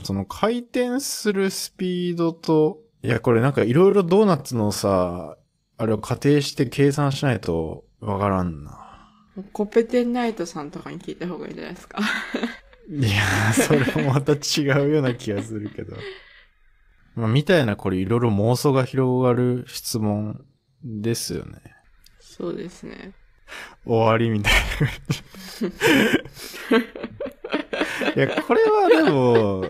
ん、その回転するスピードと、いや、これなんかいろいろドーナツのさ、あれを仮定して計算しないとわからんな。コペテンナイトさんとかに聞いた方がいいんじゃないですか。いやそれもまた違うような気がするけど。みたいな、これいろいろ妄想が広がる質問ですよね。そうですね。終わりみたいな。いや、これはでも、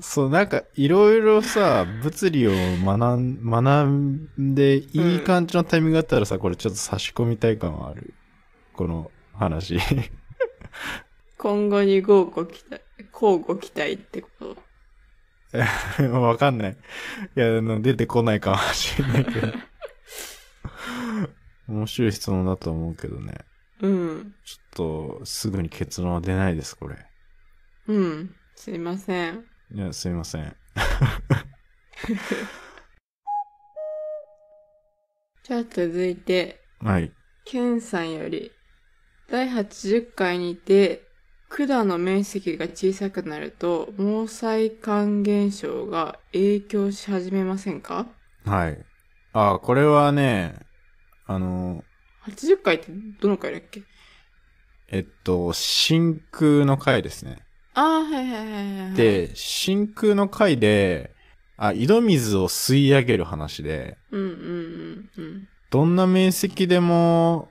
そう、なんか、いろいろさ、物理を学ん、学んで、いい感じのタイミングがあったらさ、これちょっと差し込みたい感はある。この話。今後に合語期待、交互期待ってこと わかんない。いや、出てこないかもしれないけど。面白い質問だと思うけどね。うん。ちょっと、すぐに結論は出ないです、これ。うん。すいません。いや、すいません。じゃあ続いて。はい。ケンさんより、第80回にて、管の面積が小さくなると毛細管現象が影響し始めませんかはい。あ、これはね、あの、80回ってどの回だっけえっと、真空の回ですね。ああ、はいはいはいはい。で、真空の回で、あ、井戸水を吸い上げる話で、うんうんうんうん。どんな面積でも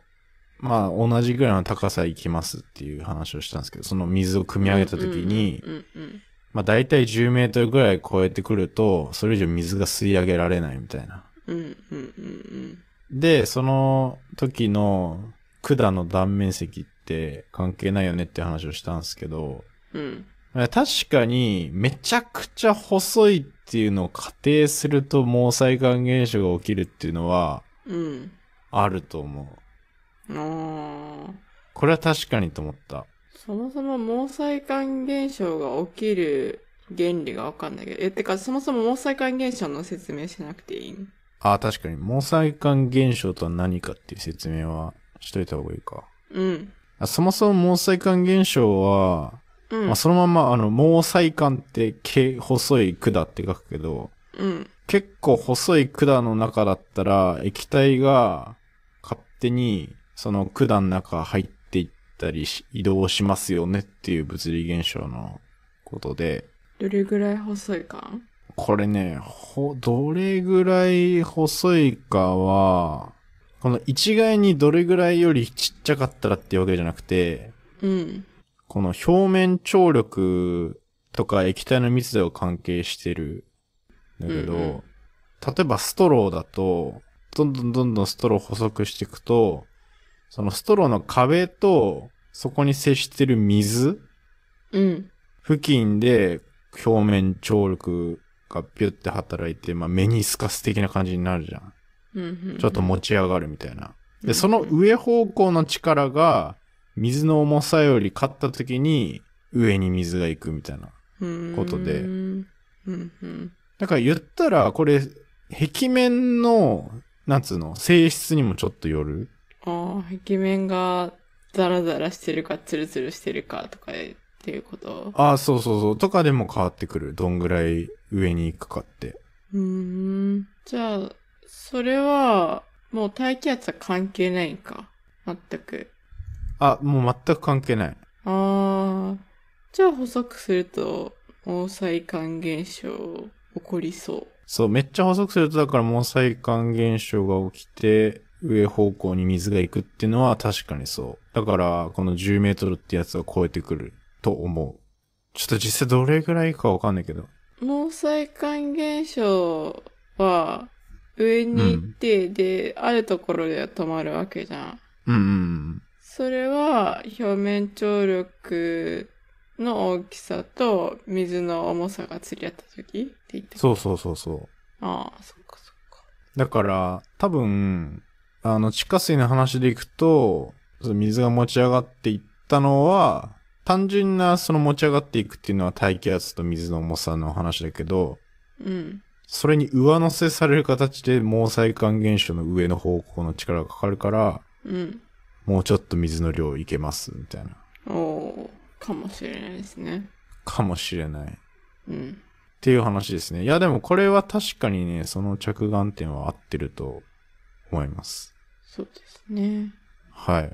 まあ同じぐらいの高さ行きますっていう話をしたんですけど、その水を汲み上げた時に、まあ大体10メートルぐらい超えてくると、それ以上水が吸い上げられないみたいな。で、その時の管の断面積って関係ないよねって話をしたんですけど、うん、確かにめちゃくちゃ細いっていうのを仮定すると毛細管現象が起きるっていうのは、あると思う。うんこれは確かにと思った。そもそも毛細管現象が起きる原理がわかんないけど。え、てか、そもそも毛細管現象の説明しなくていいああ、確かに。毛細管現象とは何かっていう説明はしといた方がいいか。うん。あそもそも毛細管現象は、うん、まあ、そのまま、あの、毛細管って毛、細い管って書くけど、うん、結構細い管の中だったら、液体が勝手にその管の中入っていったりし移動しますよねっていう物理現象のことで、どれぐらい細いかこれね、ほ、どれぐらい細いかは、この一概にどれぐらいよりちっちゃかったらっていうわけじゃなくて、うん。この表面張力とか液体の密度が関係してるんだけど、うんうん例えばストローだと、どんどんどんどんストロー細くしていくと、そのストローの壁と、そこに接してる水うん。付近で表面張力がピュって働いて、まあ、目に透かす的な感じになるじゃん。うんうんちょっと持ち上がるみたいな。で、その上方向の力が、水の重さより勝った時に、上に水が行くみたいなことで。うんうん、だから言ったら、これ、壁面の、なんつうの、性質にもちょっとよる。ああ、壁面がザラザラしてるか、ツルツルしてるかとかっていうことああ、そうそうそう。とかでも変わってくる。どんぐらい上に行くかって。うん。じゃあ、それは、もう大気圧は関係ないんか。全く。あ、もう全く関係ない。ああ。じゃあ細くすると、毛細管現象起こりそう。そう、めっちゃ細くすると、だから毛細管現象が起きて、上方向に水が行くっていうのは確かにそう。だから、この10メートルってやつを超えてくると思う。ちょっと実際どれぐらいかわかんないけど。毛細管現象は、上に行って、うん、で、あるところで止まるわけじゃん。うんうん。それは、表面張力の大きさと水の重さが釣り合った時って言ったそうそうそうそう。ああ、そっかそっか。だから、多分、あの、地下水の話でいくと、水が持ち上がっていったのは、単純なその持ち上がっていくっていうのは大気圧と水の重さの話だけど、うん。それに上乗せされる形で毛細管現象の上の方向の力がかかるから、うん。もうちょっと水の量いけます、みたいな。おかもしれないですね。かもしれない。うん。っていう話ですね。いや、でもこれは確かにね、その着眼点は合ってると思います。そうですね。はい。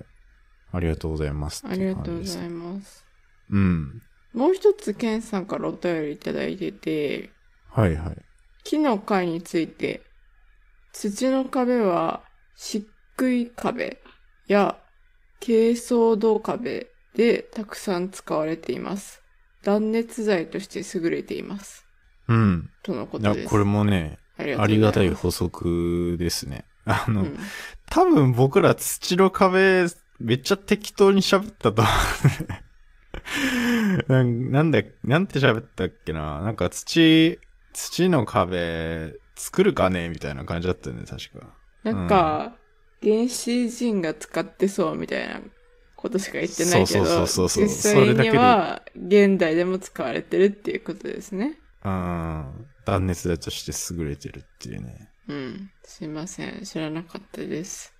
ありがとうございます。ありがとうございます。うん。もう一つ、ケンさんからお便りいただいてて、はいはい。木の貝について、土の壁は漆喰壁や珪藻土壁でたくさん使われています。断熱材として優れています。うん。とのことです。これもね、ありがたい補足ですね。あの、多分僕ら土の壁めっちゃ適当に喋ったとな。なんだ、なんて喋ったっけな。なんか土、土の壁作るかねみたいな感じだったよね、確か。なんか、うん、原始人が使ってそうみたいなことしか言ってないけど、そうそうそうそう実際には現代でも使われてるっていうことですね。うん。断熱材として優れてるっていうね。うん。すいません。知らなかったです。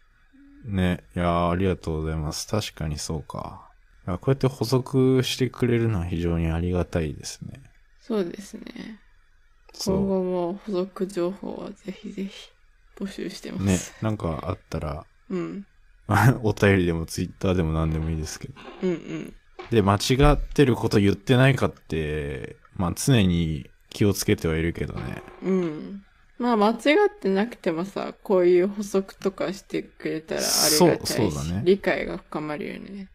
ね。いやありがとうございます。確かにそうか。こうやって補足してくれるのは非常にありがたいですね。そうですね。今後も補足情報はぜひぜひ募集してます。ね。なんかあったら、うん。お便りでもツイッターでも何でもいいですけど。うんうん。で、間違ってること言ってないかって、まあ常に気をつけてはいるけどね。うん。まあ間違ってなくてもさ、こういう補足とかしてくれたらありがたいし、そうそうだね、理解が深まるよね。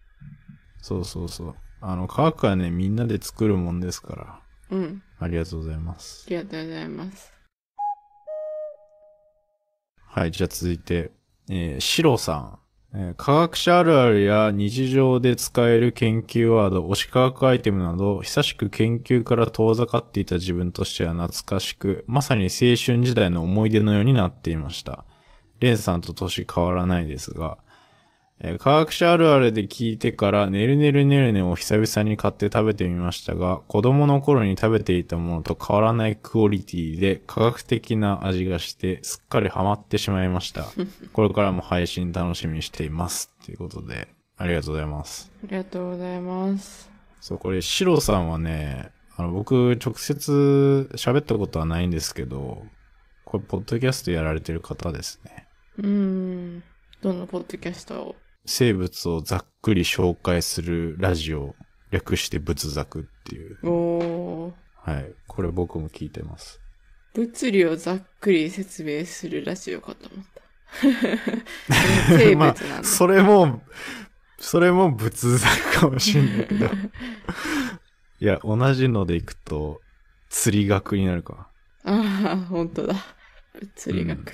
そうそうそう。あの、科学はね、みんなで作るもんですから。うん。ありがとうございます。ありがとうございます。はい、じゃあ続いて、えー、シロさん。え科学者あるあるや日常で使える研究ワード、推し科学アイテムなど、久しく研究から遠ざかっていた自分としては懐かしく、まさに青春時代の思い出のようになっていました。レンさんと年変わらないですが、え科学者あるあるで聞いてから、ねるねるねるねを久々に買って食べてみましたが、子供の頃に食べていたものと変わらないクオリティで科学的な味がして、すっかりハマってしまいました。これからも配信楽しみにしています。ということで、ありがとうございます。ありがとうございます。そう、これ、シロさんはね、あの、僕、直接喋ったことはないんですけど、これ、ポッドキャストやられてる方ですね。うん。どんなポッドキャストを生物をざっくり紹介するラジオ、略して仏作っていう。おはい。これ僕も聞いてます。物理をざっくり説明するラジオかと思った。生物なんだ、まあ、それも、それも仏作かもしんないけど。いや、同じのでいくと、釣り学になるか。ああ、本当だ。釣り学。うん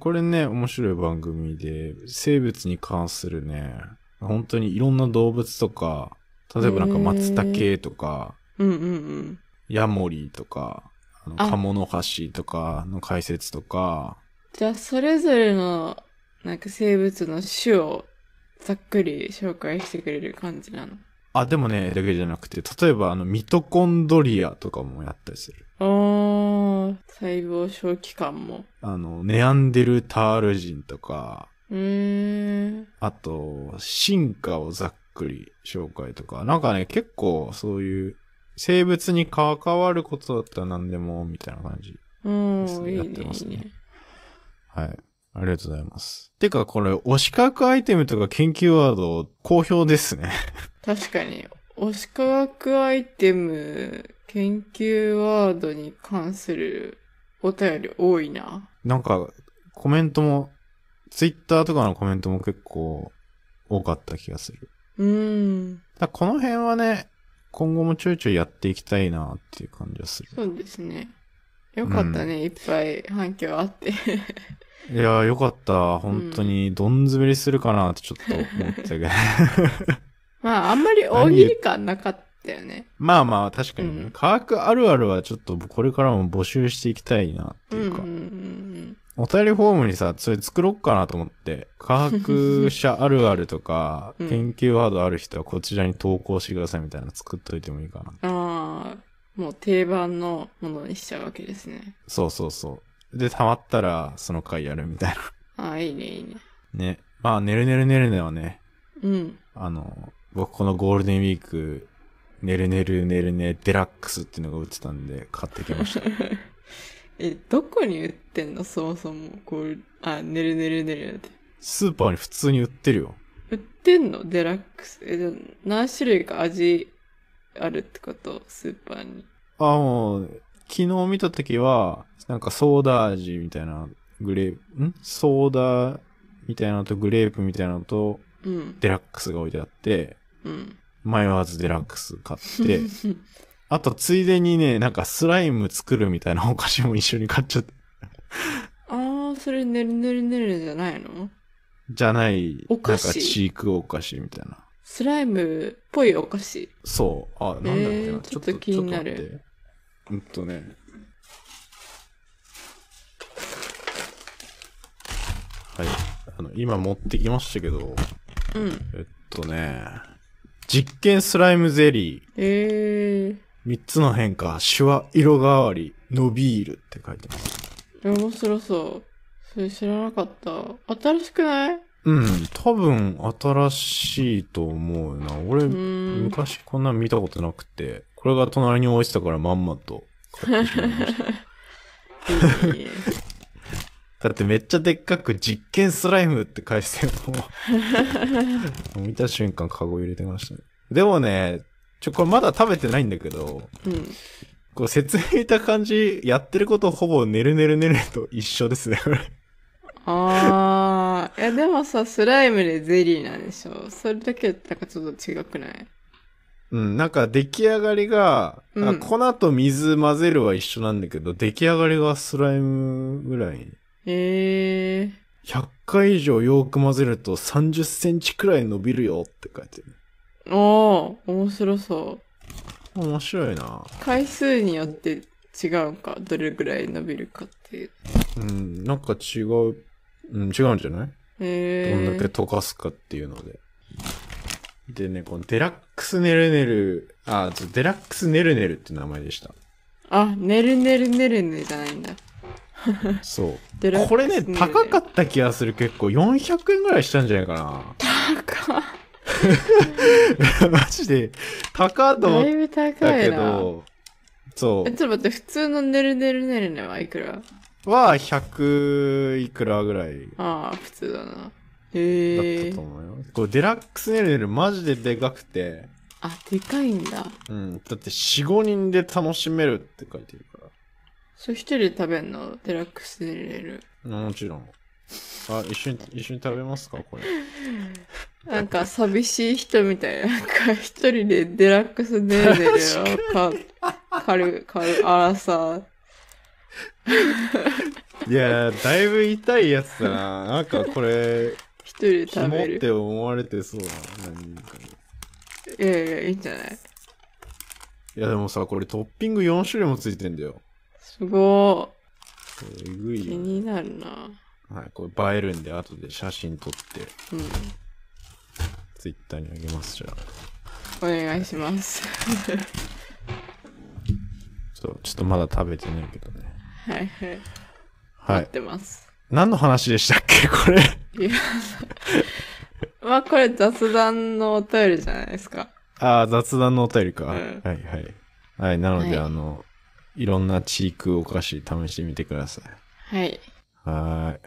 これね、面白い番組で、生物に関するね、本当にいろんな動物とか、例えばなんか松茸とか、うんうんうん、ヤモリとか、あのカモノハシとかの解説とか。じゃあ、それぞれの、なんか生物の種をざっくり紹介してくれる感じなのあ、でもね、だけじゃなくて、例えばあの、ミトコンドリアとかもやったりする。あー、細胞小器官も。あの、ネアンデルタール人とか、うーん。あと、進化をざっくり紹介とか、なんかね、結構そういう生物に関わることだったら何でも、みたいな感じ。うん、いいねやってますねはい。ありがとうございます。てか、これ、推し学アイテムとか研究ワード、好評ですね。確かに。推し学アイテム、研究ワードに関するお便り多いな。なんか、コメントも、ツイッターとかのコメントも結構多かった気がする。うん。だこの辺はね、今後もちょいちょいやっていきたいなっていう感じはする。そうですね。よかったね、うん、いっぱい反響あっていやよかった。本当に、どん詰めりするかなってちょっと思ってたけど。まあ、あんまり大喜利感なかったよね。まあまあ、確かに、ね、うん、科学あるあるはちょっとこれからも募集していきたいなっていうか。うんうんうん、お便りフォームにさ、それ作ろうかなと思って、科学者あるあるとか、研究ワードある人はこちらに投稿してくださいみたいなの作っといてもいいかな。ああ、もう定番のものにしちゃうわけですね。そうそうそう。で、溜まったら、その回やるみたいな。あいいね、いいね。ね。まあ、ねるねるねるねはね、うん。あの、僕このゴールデンウィーク、ねるねるねるねデラックスっていうのが売ってたんで、買ってきました。え、どこに売ってんのそもそも。こう、あ、ねるねるねるって。スーパーに普通に売ってるよ。売ってんのデラックス。え、何種類か味あるってことスーパーに。ああ、もう、昨日見た時は、なんかソーダ味みたいな、グレープ、んソーダみたいなのとグレープみたいなのと、デラックスが置いてあって、うん、迷わずデラックス買って、あとついでにね、なんかスライム作るみたいなお菓子も一緒に買っちゃった。ああ、それねるねるねるじゃないのじゃない、お菓子なんかークお菓子みたいな。スライムっぽいお菓子そう。あ、なんだっけな、えー、ちょっと気になる。うんとね。はい。あの、今持ってきましたけど、うん。えっとね、実験スライムゼリー。え3つの変化、シワ、色変わり、伸びるって書いてます。面白そう。それ知らなかった。新しくないうん、多分新しいと思うな。俺、うん昔こんなん見たことなくて。これが隣に置いてたからまんまとだってめっちゃでっかく実験スライムって返しても 見た瞬間カゴ入れてましたね。でもね、ちょ、これまだ食べてないんだけど、うん、こう説明した感じ、やってることほぼねるねるねると一緒ですね、ああー、いやでもさ、スライムでゼリーなんでしょそれだけなんかちょっと違くないうん、なんか出来上がりが、うん、粉と水混ぜるは一緒なんだけど、出来上がりがスライムぐらい。へー。100回以上よく混ぜると30センチくらい伸びるよって書いてる。おー、面白そう。面白いな。回数によって違うか、どれぐらい伸びるかっていう。うん、なんか違う、うん、違うんじゃないー。どんだけ溶かすかっていうので。でね、このデラックスネルネル、あ、デラックスネルネルって名前でした。あ、ネルネルネルネじゃないんだ。そう。これね、高かった気がする。結構400円ぐらいしたんじゃないかな。高 マジで、高と思ったけど、そう。ちょっと待って、普通のネルネルネルネはいくらは100いくらぐらい。ああ、普通だな。だったと思これデラックスネルネるマジででかくて。あ、でかいんだ。うん。だって4、5人で楽しめるって書いてるから。それ一人で食べんのデラックスネルネる。もちろん。あ、一緒に、一緒に食べますかこれ。なんか寂しい人みたいな。なんか一人でデラックスネルネるを買う、あらさ。いやだいぶ痛いやつだな。なんかこれ、一人で食べる。って思われてそうな、何人かに。いやいや、いいんじゃないいやでもさ、これトッピング4種類もついてんだよ。すごー。えぐい、ね、気になるな。はい、これ映えるんで、後で写真撮って。うん。ツイッターにあげます、じゃあ。お願いします。そう、ちょっとまだ食べてないけどね。はいはい。はい。待ってます。何の話でしたっけこれまあこれ雑談のお便りじゃないですか。ああ、雑談のお便りか、うん。はいはい。はい、なので、はい、あの、いろんなチークお菓子試してみてください。はい。はい。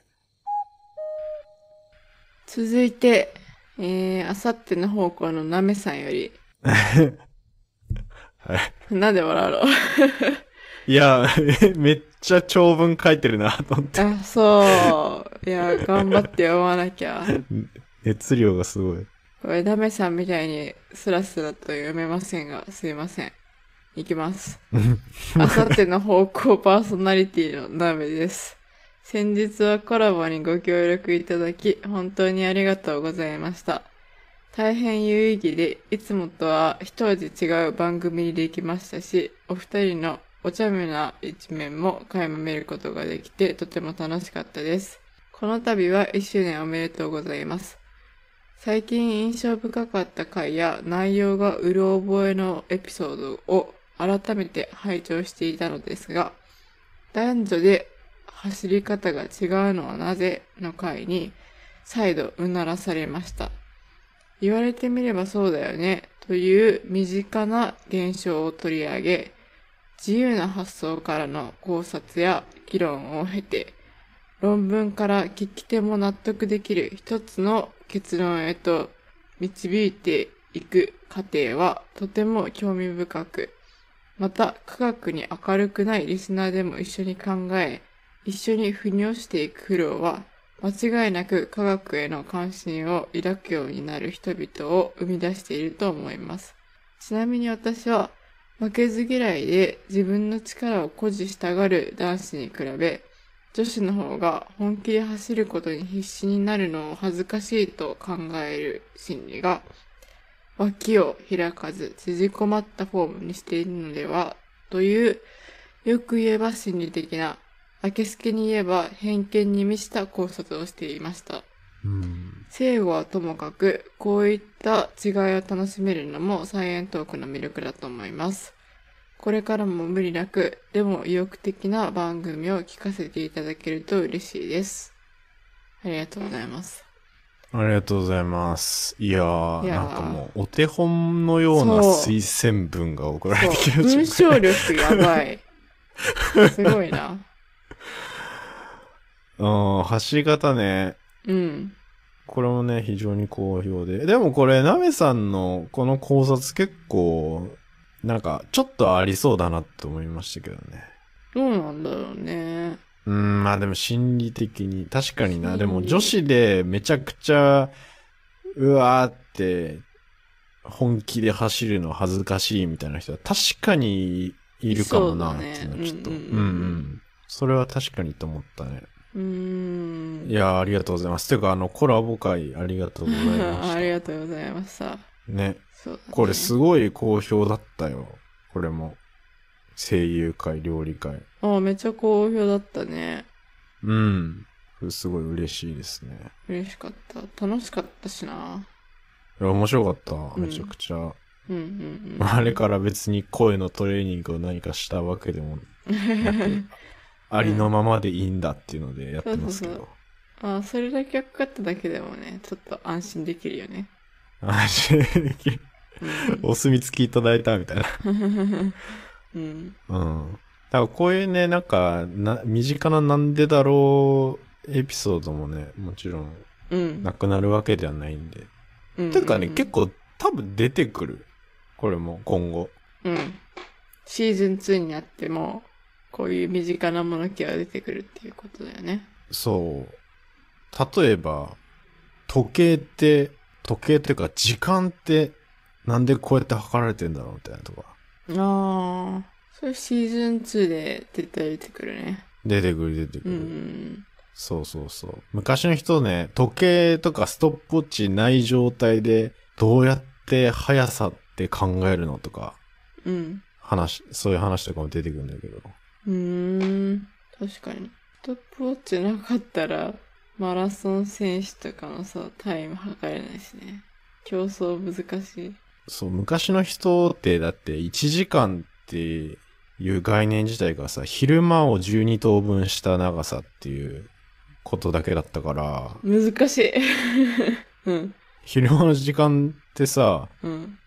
続いて、えー、あさっての方向のなめさんより。はい。なんで笑うの いや、めっちゃ長文書いてるなと思ってそういや頑張って読まなきゃ 熱量がすごいこれダメさんみたいにスラスラと読めませんがすいませんいきます。あさっての方向パーソナリティのダメです。先日はコラボにご協力いただき、本当にありがとうございました。大変有意義で、いつもとは一味違う番組にできましたし、お二人のお茶目な一面も垣間見ることができてとても楽しかったです。この度は1周年おめでとうございます。最近印象深かった回や内容がうる覚えのエピソードを改めて拝聴していたのですが、男女で走り方が違うのはなぜの回に再度うならされました。言われてみればそうだよねという身近な現象を取り上げ、自由な発想からの考察や議論を経て、論文から聞き手も納得できる一つの結論へと導いていく過程はとても興味深く、また科学に明るくないリスナーでも一緒に考え、一緒に腑に落ちていく苦労は、間違いなく科学への関心を抱くようになる人々を生み出していると思います。ちなみに私は負けず嫌いで自分の力を誇示したがる男子に比べ、女子の方が本気で走ることに必死になるのを恥ずかしいと考える心理が、脇を開かず縮こまったフォームにしているのでは、という、よく言えば心理的な、明けすけに言えば偏見に満ちた考察をしていました。性はともかく、こういった違いを楽しめるのもサイエントークの魅力だと思います。これからも無理なく、でも意欲的な番組を聞かせていただけると嬉しいです。ありがとうございます。ありがとうございます。いやー、やーなんかもう、お手本のような推薦文が送られてきました、文章力やばい。すごいな。う ん、橋型ね、うん。これもね、非常に好評で。でもこれ、ナメさんのこの考察結構、なんか、ちょっとありそうだなって思いましたけどね。どうなんだろうね。うん、まあでも心理的に、確かにな。でも女子でめちゃくちゃ、うわーって、本気で走るの恥ずかしいみたいな人は確かにいるかもなっていうのはちょっと、ううんうん。それは確かにと思ったね。うんいやありがとうございますというかあのコラボ会ありがとうございました ありがとうございましたねねこれすごい好評だったよこれも声優会料理会ああめっちゃ好評だったねうんすごい嬉しいですね嬉しかった楽しかったしないや面白かっためちゃくちゃ、うんうんうんうん、あれから別に声のトレーニングを何かしたわけでも ありのままでいいんだっていうのでやってますけど、うん、そうそうあそれだけ分かっただけでもねちょっと安心できるよね 安心できる、うん、お墨付きいただいたみたいな うん、うん、だからこういうねなんかな身近ななんでだろうエピソードもねもちろん、うん、なくなるわけではないんで、うん、ていうかね、結構多分出てくるこれも今後うんシーズン2にあってもこういう身近なものが出てくるっていうことだよね。そう。例えば、時計って、時計っていうか時間ってなんでこうやって測られてんだろうみたいなとか。ああ、それシーズン2で絶対出てくるね。出てくる出てくる。うん。そうそうそう。昔の人ね、時計とかストップウォッチない状態でどうやって速さって考えるのとか。うん。話、そういう話とかも出てくるんだけど。うーん、確かに。ストップウォッチなかったら、マラソン選手とかのさ、タイム測れないしね。競争難しい。そう、昔の人ってだって1時間っていう概念自体がさ、昼間を12等分した長さっていうことだけだったから。難しい。うん。昼間の時間ってさ、うん、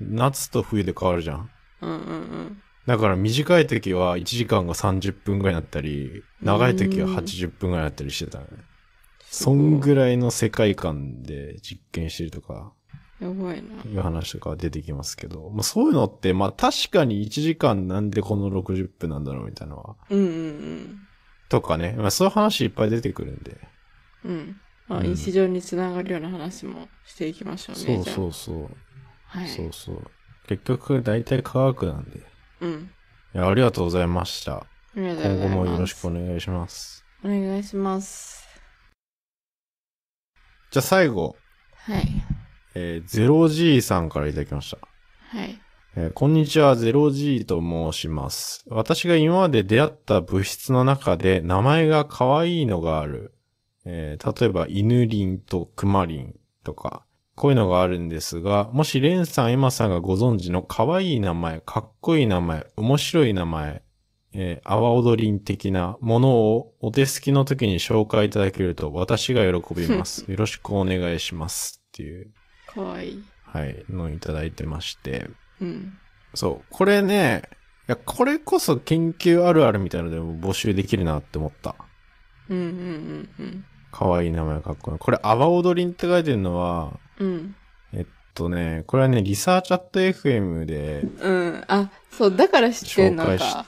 夏と冬で変わるじゃん。うんうんうん。だから短い時は1時間が30分ぐらいになったり、長い時は80分ぐらいになったりしてたね。そんぐらいの世界観で実験してるとか。やばいな。いう話とか出てきますけど、まあ、そういうのって、まあ確かに1時間なんでこの60分なんだろうみたいなのは。うんうんうん。とかね、まあそういう話いっぱい出てくるんで。うん。まあ日常につながるような話もしていきましょうね。うん、そうそうそう。はい。そうそう。結局大体科学なんで。うん。いや、ありがとうございました。今後もよろしくお願いします。お願いします。じゃあ最後。はい。えー、ゼロ G さんからいただきました。はい。えー、こんにちは、ゼロ G と申します。私が今まで出会った物質の中で名前が可愛いのがある。えー、例えば、犬輪と熊輪とか、こういうのがあるんですが、もしレンさん、エマさんがご存知の可愛い名前、かっこいい名前、面白い名前、えー、阿波踊り的なものをお手すきの時に紹介いただけると私が喜びます。よろしくお願いします。っていう。かわいい。はい、のをいただいてまして。うん。そう。これね、いや、これこそ研究あるあるみたいなのでも募集できるなって思った。うんうんうんうん。かわいい名前かっこいい。これ、阿波踊りって書いてるのは、うん。えっとね、これはね、リサーチャット FM で。うん。あ、そう、だから知ってんのか。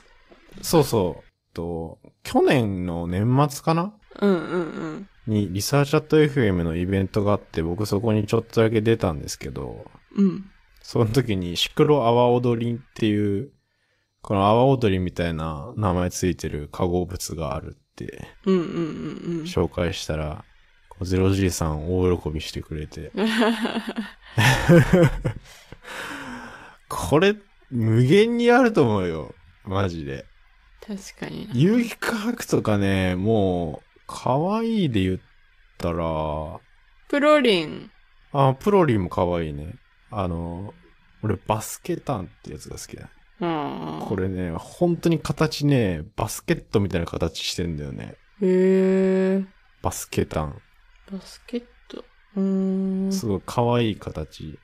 そうそう。と、去年の年末かなうんうんうん。に、リサーチャット FM のイベントがあって、僕そこにちょっとだけ出たんですけど。うん。その時に、シクロアワオドリンっていう、このアワオドリンみたいな名前ついてる化合物があるって、うんうんうんうん。紹介したら、ゼロ G さん大喜びしてくれて。これ、無限にあると思うよ。マジで。確かに。有機化学とかね、もう、可愛いで言ったら、プロリン。あ、プロリンも可愛いね。あの、俺、バスケタンってやつが好きだ。これね、本当に形ね、バスケットみたいな形してんだよね。へえ。バスケタン。バスケット。うん。すごい可愛い形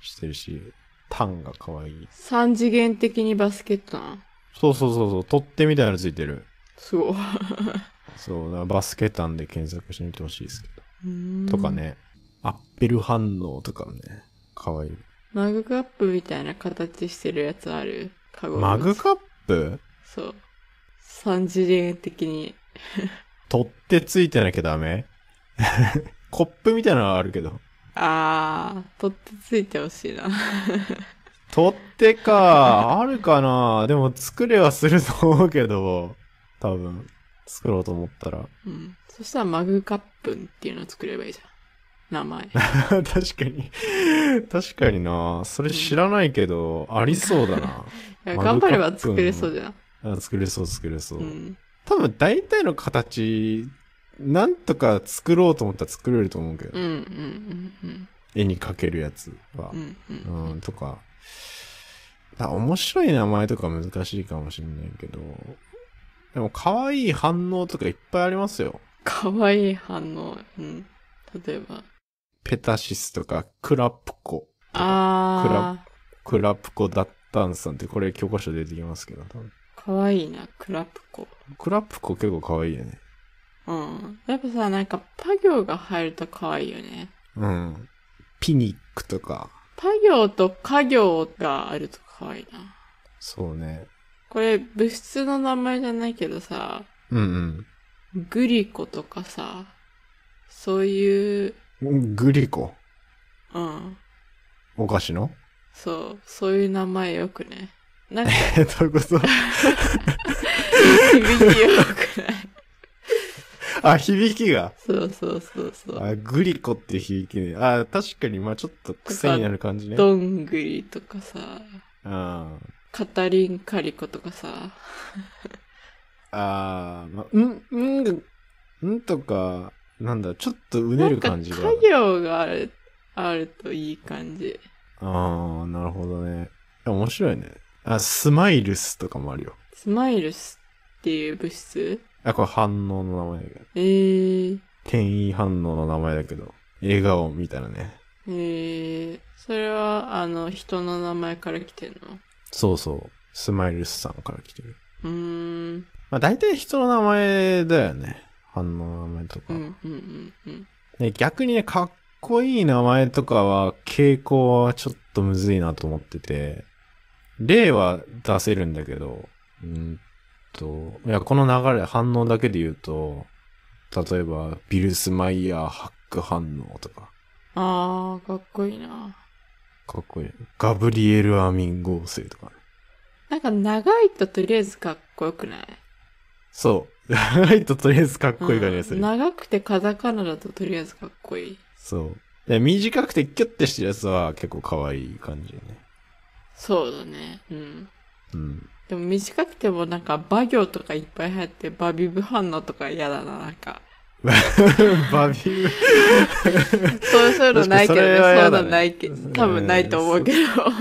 してるし、タンが可愛い。三次元的にバスケットな。そうそうそうそう、取っ手みたいなのついてる。すごい。そう、バスケタンで検索してみてほしいですけど。とかね、アッペル反応とかもね、可愛い。マグカップみたいな形してるやつあるカゴマグカップそう。三次元的に。取ってついてなきゃダメ コップみたいなのはあるけど。あー、取ってついてほしいな。取ってか、あるかなでも作れはすると思うけど、多分。作ろうと思ったら。うん。そしたらマグカップンっていうのを作ればいいじゃん。名前。確かに。確かにな。それ知らないけど、うん、ありそうだな。頑張れば作れそうじゃん。作れそう、作れそう。うん、多分大体の形なんとか作ろうと思ったら作れると思うけど。うんうんうんうん。絵に描けるやつは。うんうん、うん、とか。か面白い名前とか難しいかもしれないけど。でも、可愛い反応とかいっぱいありますよ。可愛い反応。うん。例えば。ペタシスとか、クラプコ。ああ。クラプコだったんさんって、これ教科書出てきますけど、可愛いな、クラプコ。クラプコ結構可愛いよね。うん。やっぱさ、なんか、パ行が入ると可愛いよね。うん。ピニックとか。パ行と家行があると可愛いな。そうね。これ、物質の名前じゃないけどさ、うんうん。グリコとかさ、そういう。グリコうん。お菓子のそう、そういう名前よくね。なんか。えどういうこと響き よくない あ、響きが。そうそうそうそう。あ、グリコって響きね。あ、確かに、まあちょっと癖になる感じね。どんぐりとかさ。うん。カタリン・カリコとかさ。あー、まあ、うん、うん、とか、なんだ、ちょっとうねる感じが。作業がある、あるといい感じ。ああ、なるほどね。面白いね。あ、スマイルスとかもあるよ。スマイルスっていう物質あ、これ反応の名前だけど。えー、転移反応の名前だけど、笑顔みたいなね。えー、それは、あの、人の名前から来てんのそうそう。スマイルスさんから来てる。うーん。まあ大体人の名前だよね。反応の名前とか。うんうんうんうん。逆にね、かっこいい名前とかは、傾向はちょっとむずいなと思ってて、例は出せるんだけど、うんと、いや、この流れ、反応だけで言うと、例えば、ビルス・マイヤーハック反応とか。ああ、かっこいいな。かっこいい。ガブリエル・アミン合成とかね。なんか長いととりあえずかっこよくないそう。長いととりあえずかっこいい感じがする。長くてカタカナだととりあえずかっこいい。そう。で短くてキュッてしてるやつは結構かわいい感じね。そうだね。うん。うん。でも短くてもなんか、バ行とかいっぱい入って、バビブ反応とか嫌だな、なんか。バビブそういうのないけどね、ねそういうのないけど、多分ないと思うけど、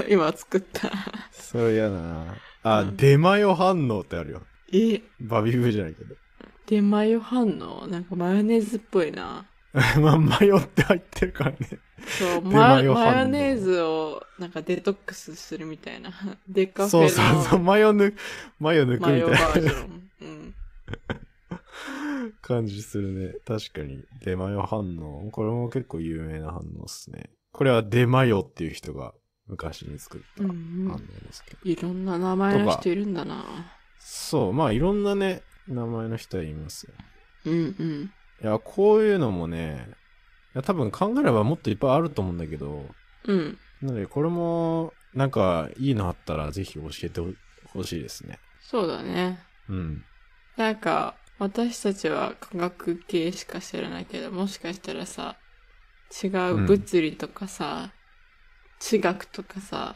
今作った。それ嫌だな。あ、うん、出マヨ反応ってあるよ。えバビブじゃないけど。出マヨ反応なんかマヨネーズっぽいな。まあ、迷って入ってるからね。そう、ママヨネーズをなんかデトックスするみたいな。で かそうそうそう、マヨ抜く、マヨ抜くみたいな。うん、感じするね。確かに。デマヨ反応。これも結構有名な反応ですね。これはデマヨっていう人が昔に作った反応ですけど。うんいろんな名前の人いるんだな。そう、まあいろんなね、名前の人はいますよ。うんうん。いや、こういうのもね、いや多分考えればもっといっぱいあると思うんだけど、うん。なのでこれも、なんかいいのあったらぜひ教えてほしいですね。そうだね。うん。なんか、私たちは科学系しか知らないけど、もしかしたらさ、違う物理とかさ、地学とかさ、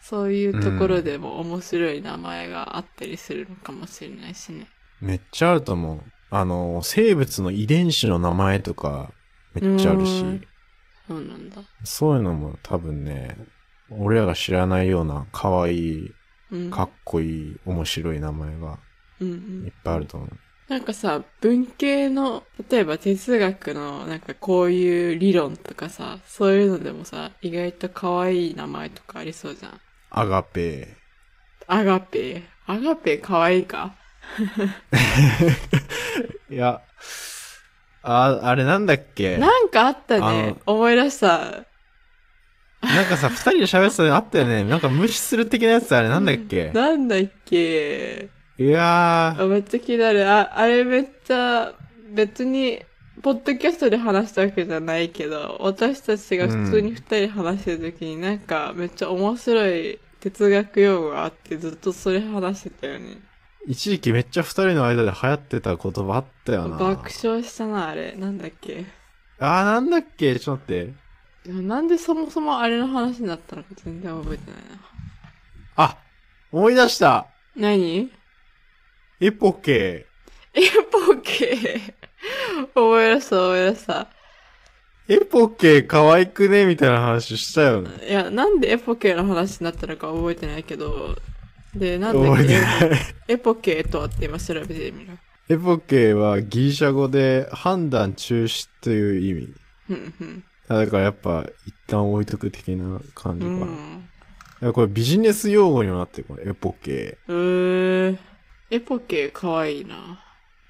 そういうところでも面白い名前があったりするのかもしれないしね。めっちゃあると思う。あの、生物の遺伝子の名前とか、めっちゃあるし。そうなんだ。そういうのも多分ね、俺らが知らないような、可愛い、かっこいい、うん、面白い名前が、いっぱいあると思う。うんうんなんかさ、文系の、例えば哲学の、なんかこういう理論とかさ、そういうのでもさ、意外と可愛い名前とかありそうじゃん。アガペー。アガペー。アガペー可愛いかいや、あ、あれなんだっけなんかあったね。思い出した。なんかさ、二人で喋ってたのあったよね。なんか無視する的なやつあれなんだっけなんだっけいやー。めっちゃ気になる。あ、あれめっちゃ、別に、ポッドキャストで話したわけじゃないけど、私たちが普通に二人で話してる時に、うん、なんかめっちゃ面白い哲学用語があってずっとそれ話してたよね。一時期めっちゃ二人の間で流行ってた言葉あったよな。爆笑したな、あれ。なんだっけ。ああ、なんだっけちょっと待って。なんでそもそもあれの話になったのか全然覚えてないな。あ、思い出した何エポケー。エポケ思い出した思い出した。エポケー可愛くねみたいな話したよね。いや、なんでエポケーの話になったのか覚えてないけど、で、なんだっけエポケとはって今調べてみる。エポケはギリシャ語で判断中止という意味。うんうん、だからやっぱ一旦置いとく的な感じかな。うん、これビジネス用語にもなってる、これエポケ。えー、エポケかわいいな。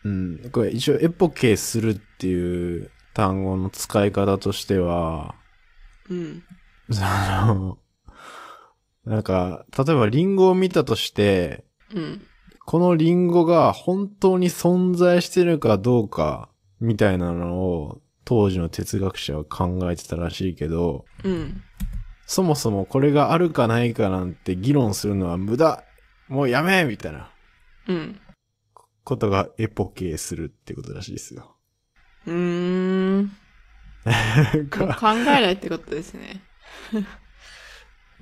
うん。これ一応エポケするっていう単語の使い方としては、うん。そ の、なんか、例えばリンゴを見たとして、うん、このリンゴが本当に存在してるかどうか、みたいなのを当時の哲学者は考えてたらしいけど、うん、そもそもこれがあるかないかなんて議論するのは無駄もうやめみたいな。うん。ことがエポケーするってことらしいですよ。うーん。考えないってことですね。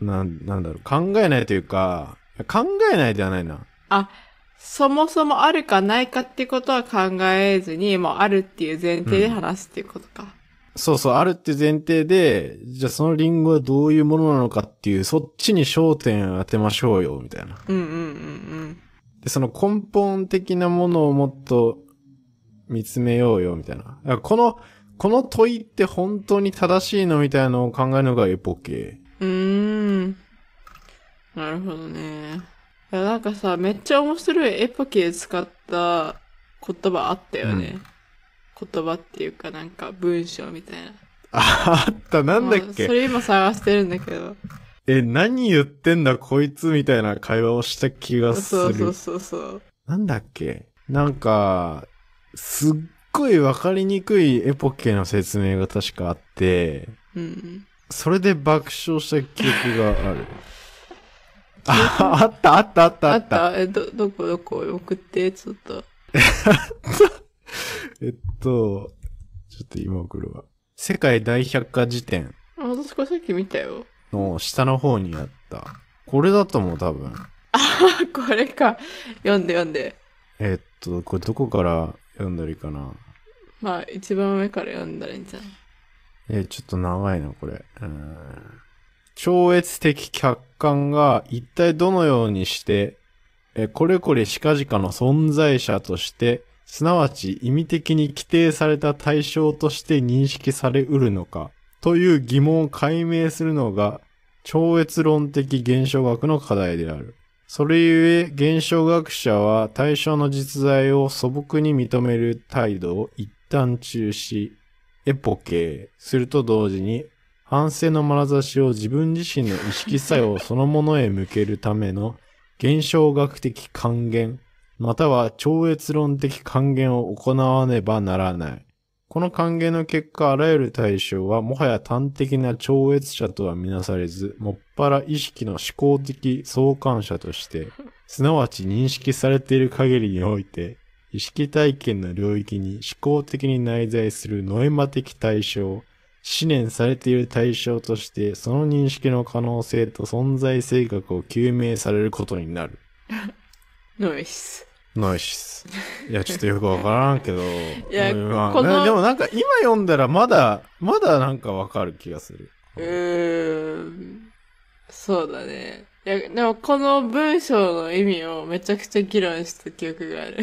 な、なんだろう、考えないというか、考えないではないな。あ、そもそもあるかないかってことは考えずに、もうあるっていう前提で話すっていうことか。うん、そうそう、あるっていう前提で、じゃあそのリンゴはどういうものなのかっていう、そっちに焦点当てましょうよ、みたいな。うんうんうんうん。で、その根本的なものをもっと見つめようよ、みたいな。この、この問いって本当に正しいのみたいなのを考えるのがエポケ。うーん。なるほどね。いや、なんかさ、めっちゃ面白いエポケ使った言葉あったよね。うん、言葉っていうか、なんか文章みたいな。あったなんだっけ、まあ、それ今探してるんだけど。え、何言ってんだこいつみたいな会話をした気がする。そうそうそうそう。なんだっけなんか、すっごいわかりにくいエポケの説明が確かあって、うん、それで爆笑した記憶がある。あ、あったあったあったあった。あったえ、ど、どこどこ送って、ちょっと。えっと、ちょっと今送るわ。世界大百科事典。あ、私これさっき見たよ。の下の方にあった。これだと思う、多分。あこれか。読んで読んで。えっと、これどこから読んだらいいかな。まあ、一番上から読んだらいいんじゃん。え、ちょっと長いな、これ。うん。超越的客観が一体どのようにして、えこれこれしかじかの存在者として、すなわち意味的に規定された対象として認識されうるのか、という疑問を解明するのが、超越論的現象学の課題である。それゆえ、現象学者は対象の実在を素朴に認める態度を一旦中止、エポケーすると同時に反省の眼差しを自分自身の意識作用そのものへ向けるための現象学的還元、または超越論的還元を行わねばならない。この還元の結果、あらゆる対象はもはや端的な超越者とはみなされず、もっぱら意識の思考的相関者として、すなわち認識されている限りにおいて、意識体験の領域に思考的に内在するノエマ的対象、思念されている対象として、その認識の可能性と存在性格を究明されることになる。ノイス。ノイス。いや、ちょっとよくわからんけど。いや、まあ、このでもなんか今読んだらまだ、まだなんかわかる気がする。うーん。そうだね。いや、でもこの文章の意味をめちゃくちゃ議論した記憶がある。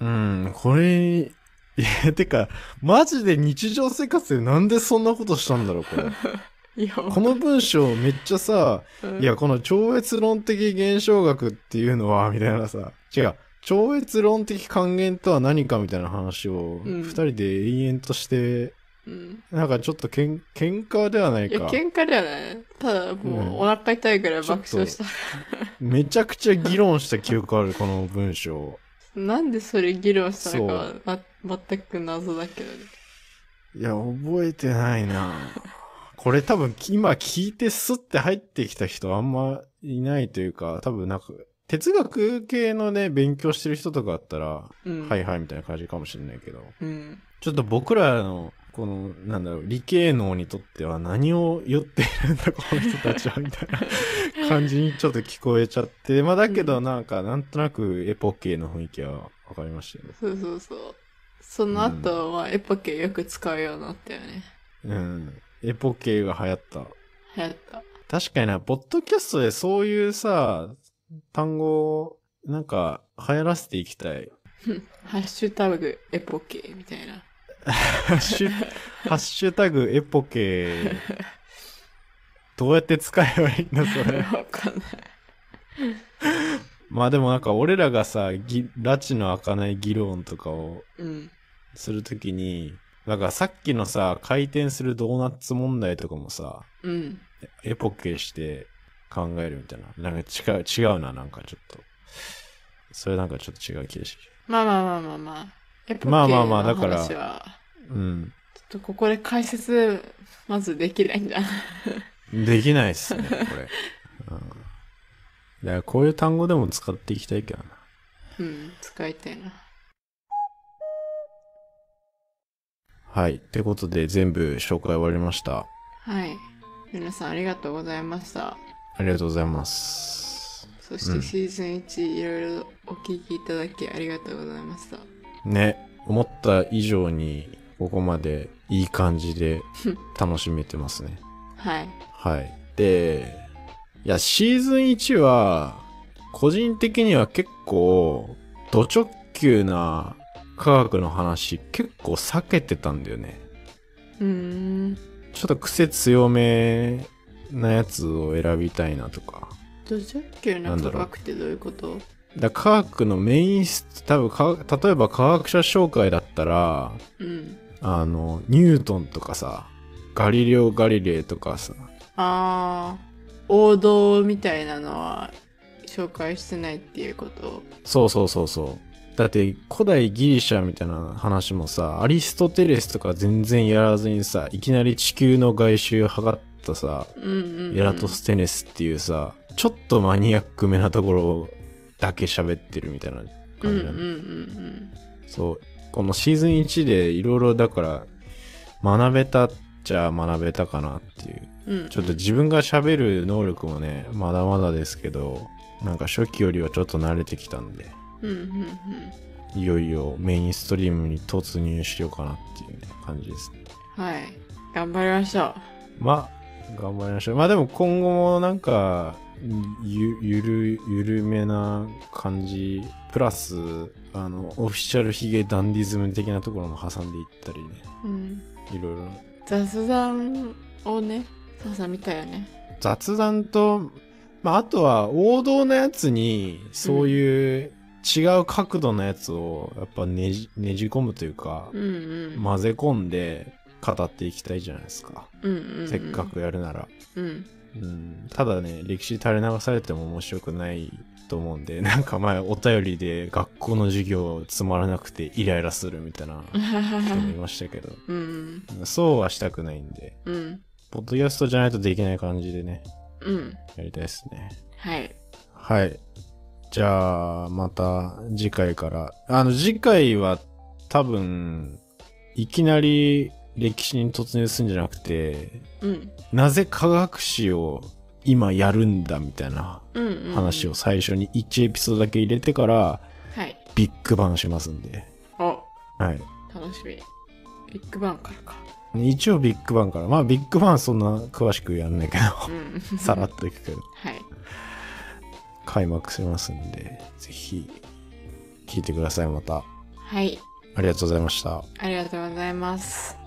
うん、これいや、てか、マジで日常生活でなんでそんなことしたんだろう、これ。この文章めっちゃさ、いや、この超越論的現象学っていうのは、みたいなさ、違う、超越論的還元とは何かみたいな話を、二人で永遠として、うん、なんかちょっとけん喧嘩ではないか。いや、喧嘩ではない。ただ、もうお腹痛いぐらい爆笑した。めちゃくちゃ議論した記憶ある、この文章。なんでそれ議論したのかはま、全く謎だけどね。いや、覚えてないな これ多分今聞いてスッて入ってきた人あんまいないというか、多分なんか、哲学系のね、勉強してる人とかあったら、うん、はいはいみたいな感じかもしれないけど、うん、ちょっと僕らの、この、なんだろう、理系能にとっては何を言ってるんだ、この人たちは、みたいな感じにちょっと聞こえちゃって、まあだけどなんか、なんとなくエポケの雰囲気はわかりましたよね。そうそうそう。その後、はエポケよく使うようになったよね。うん。エポケが流行った。流行った。確かにな、ポッドキャストでそういうさ、単語をなんか流行らせていきたい。ハッシュタグエポケみたいな。ハッシュ、ハッシュタグエポケどうやって使えばいいんだ、それ。わかんない。まあでもなんか俺らがさ、ぎ拉致の開かない議論とかをするときに、なんかさっきのさ、回転するドーナツ問題とかもさ、うん。エポケして考えるみたいな。なんか違う、違うな、なんかちょっと。それなんかちょっと違う形式。まあまあまあまあまあ。エポケまあまあまあだから話はちょっとここで解説、まずできないんだ。できないっすね、これ。うん。だからこういう単語でも使っていきたいけどな。うん、使いたいな。はい。ってことで全部紹介終わりました。はい。皆さんありがとうございました。ありがとうございます。そしてシーズン1、うん、いろいろお聞きいただきありがとうございました。ね。思った以上にここまでいい感じで楽しめてますね。はい。はい。で、いや、シーズン1は、個人的には結構、ド直球な科学の話、結構避けてたんだよね。うん。ちょっと癖強めなやつを選びたいなとか。ド直球な科学ってどういうことだ科学のメイン多分例えば科学者紹介だったら、うん、あのニュートンとかさガリレオ・ガリレイとかさあ王道みたいなのは紹介してないっていうことそうそうそうそうだって古代ギリシャみたいな話もさアリストテレスとか全然やらずにさいきなり地球の外周を測ったさ、エラトステネスっていうさちょっとマニアックめなところだけ喋ってるみたいな感じなの、うんうんうんうん、そうこのシーズン1でいろいろだから学べたっちゃ学べたかなっていう。うん、ちょっと自分が喋る能力もね、まだまだですけど、なんか初期よりはちょっと慣れてきたんで、うんうんうん、いよいよメインストリームに突入しようかなっていう、ね、感じですね。はい。頑張りましょう。まあ、頑張りましょう。まあでも今後もなんか、ゆゆるゆるめな感じプラスあのオフィシャルヒゲダンディズム的なところも挟んでいったりね、うん、いろいろ雑談をねさあさ見たよね雑談と、まあ、あとは王道のやつにそういう違う角度のやつをやっぱねじ,、ねじ込むというか、うんうん、混ぜ込んで語っていきたいじゃないですか、うんうんうん、せっかくやるなら、うん、うん、ただね歴史垂れ流されても面白くないと思うんで、なんか前お便りで学校の授業つまらなくてイライラするみたいな人もいましたけど、うん、そうはしたくないんで、うん、ポッドキャストじゃないとできない感じでね、うん、やりたいですね。はい。はい。じゃあ、また次回から。あの、次回は多分、いきなり歴史に突入するんじゃなくて、うん、なぜ科学史を今やるんだみたいな話を最初に1エピソードだけ入れてから、はい、ビッグバンしますんで。おはい。楽しみ。ビッグバンからか。一応ビッグバンから。まあビッグバンそんな詳しくやんないけど、うん、さらっといくけど。はい。開幕しますんで、ぜひ聞いてください、また。はい。ありがとうございました。ありがとうございます。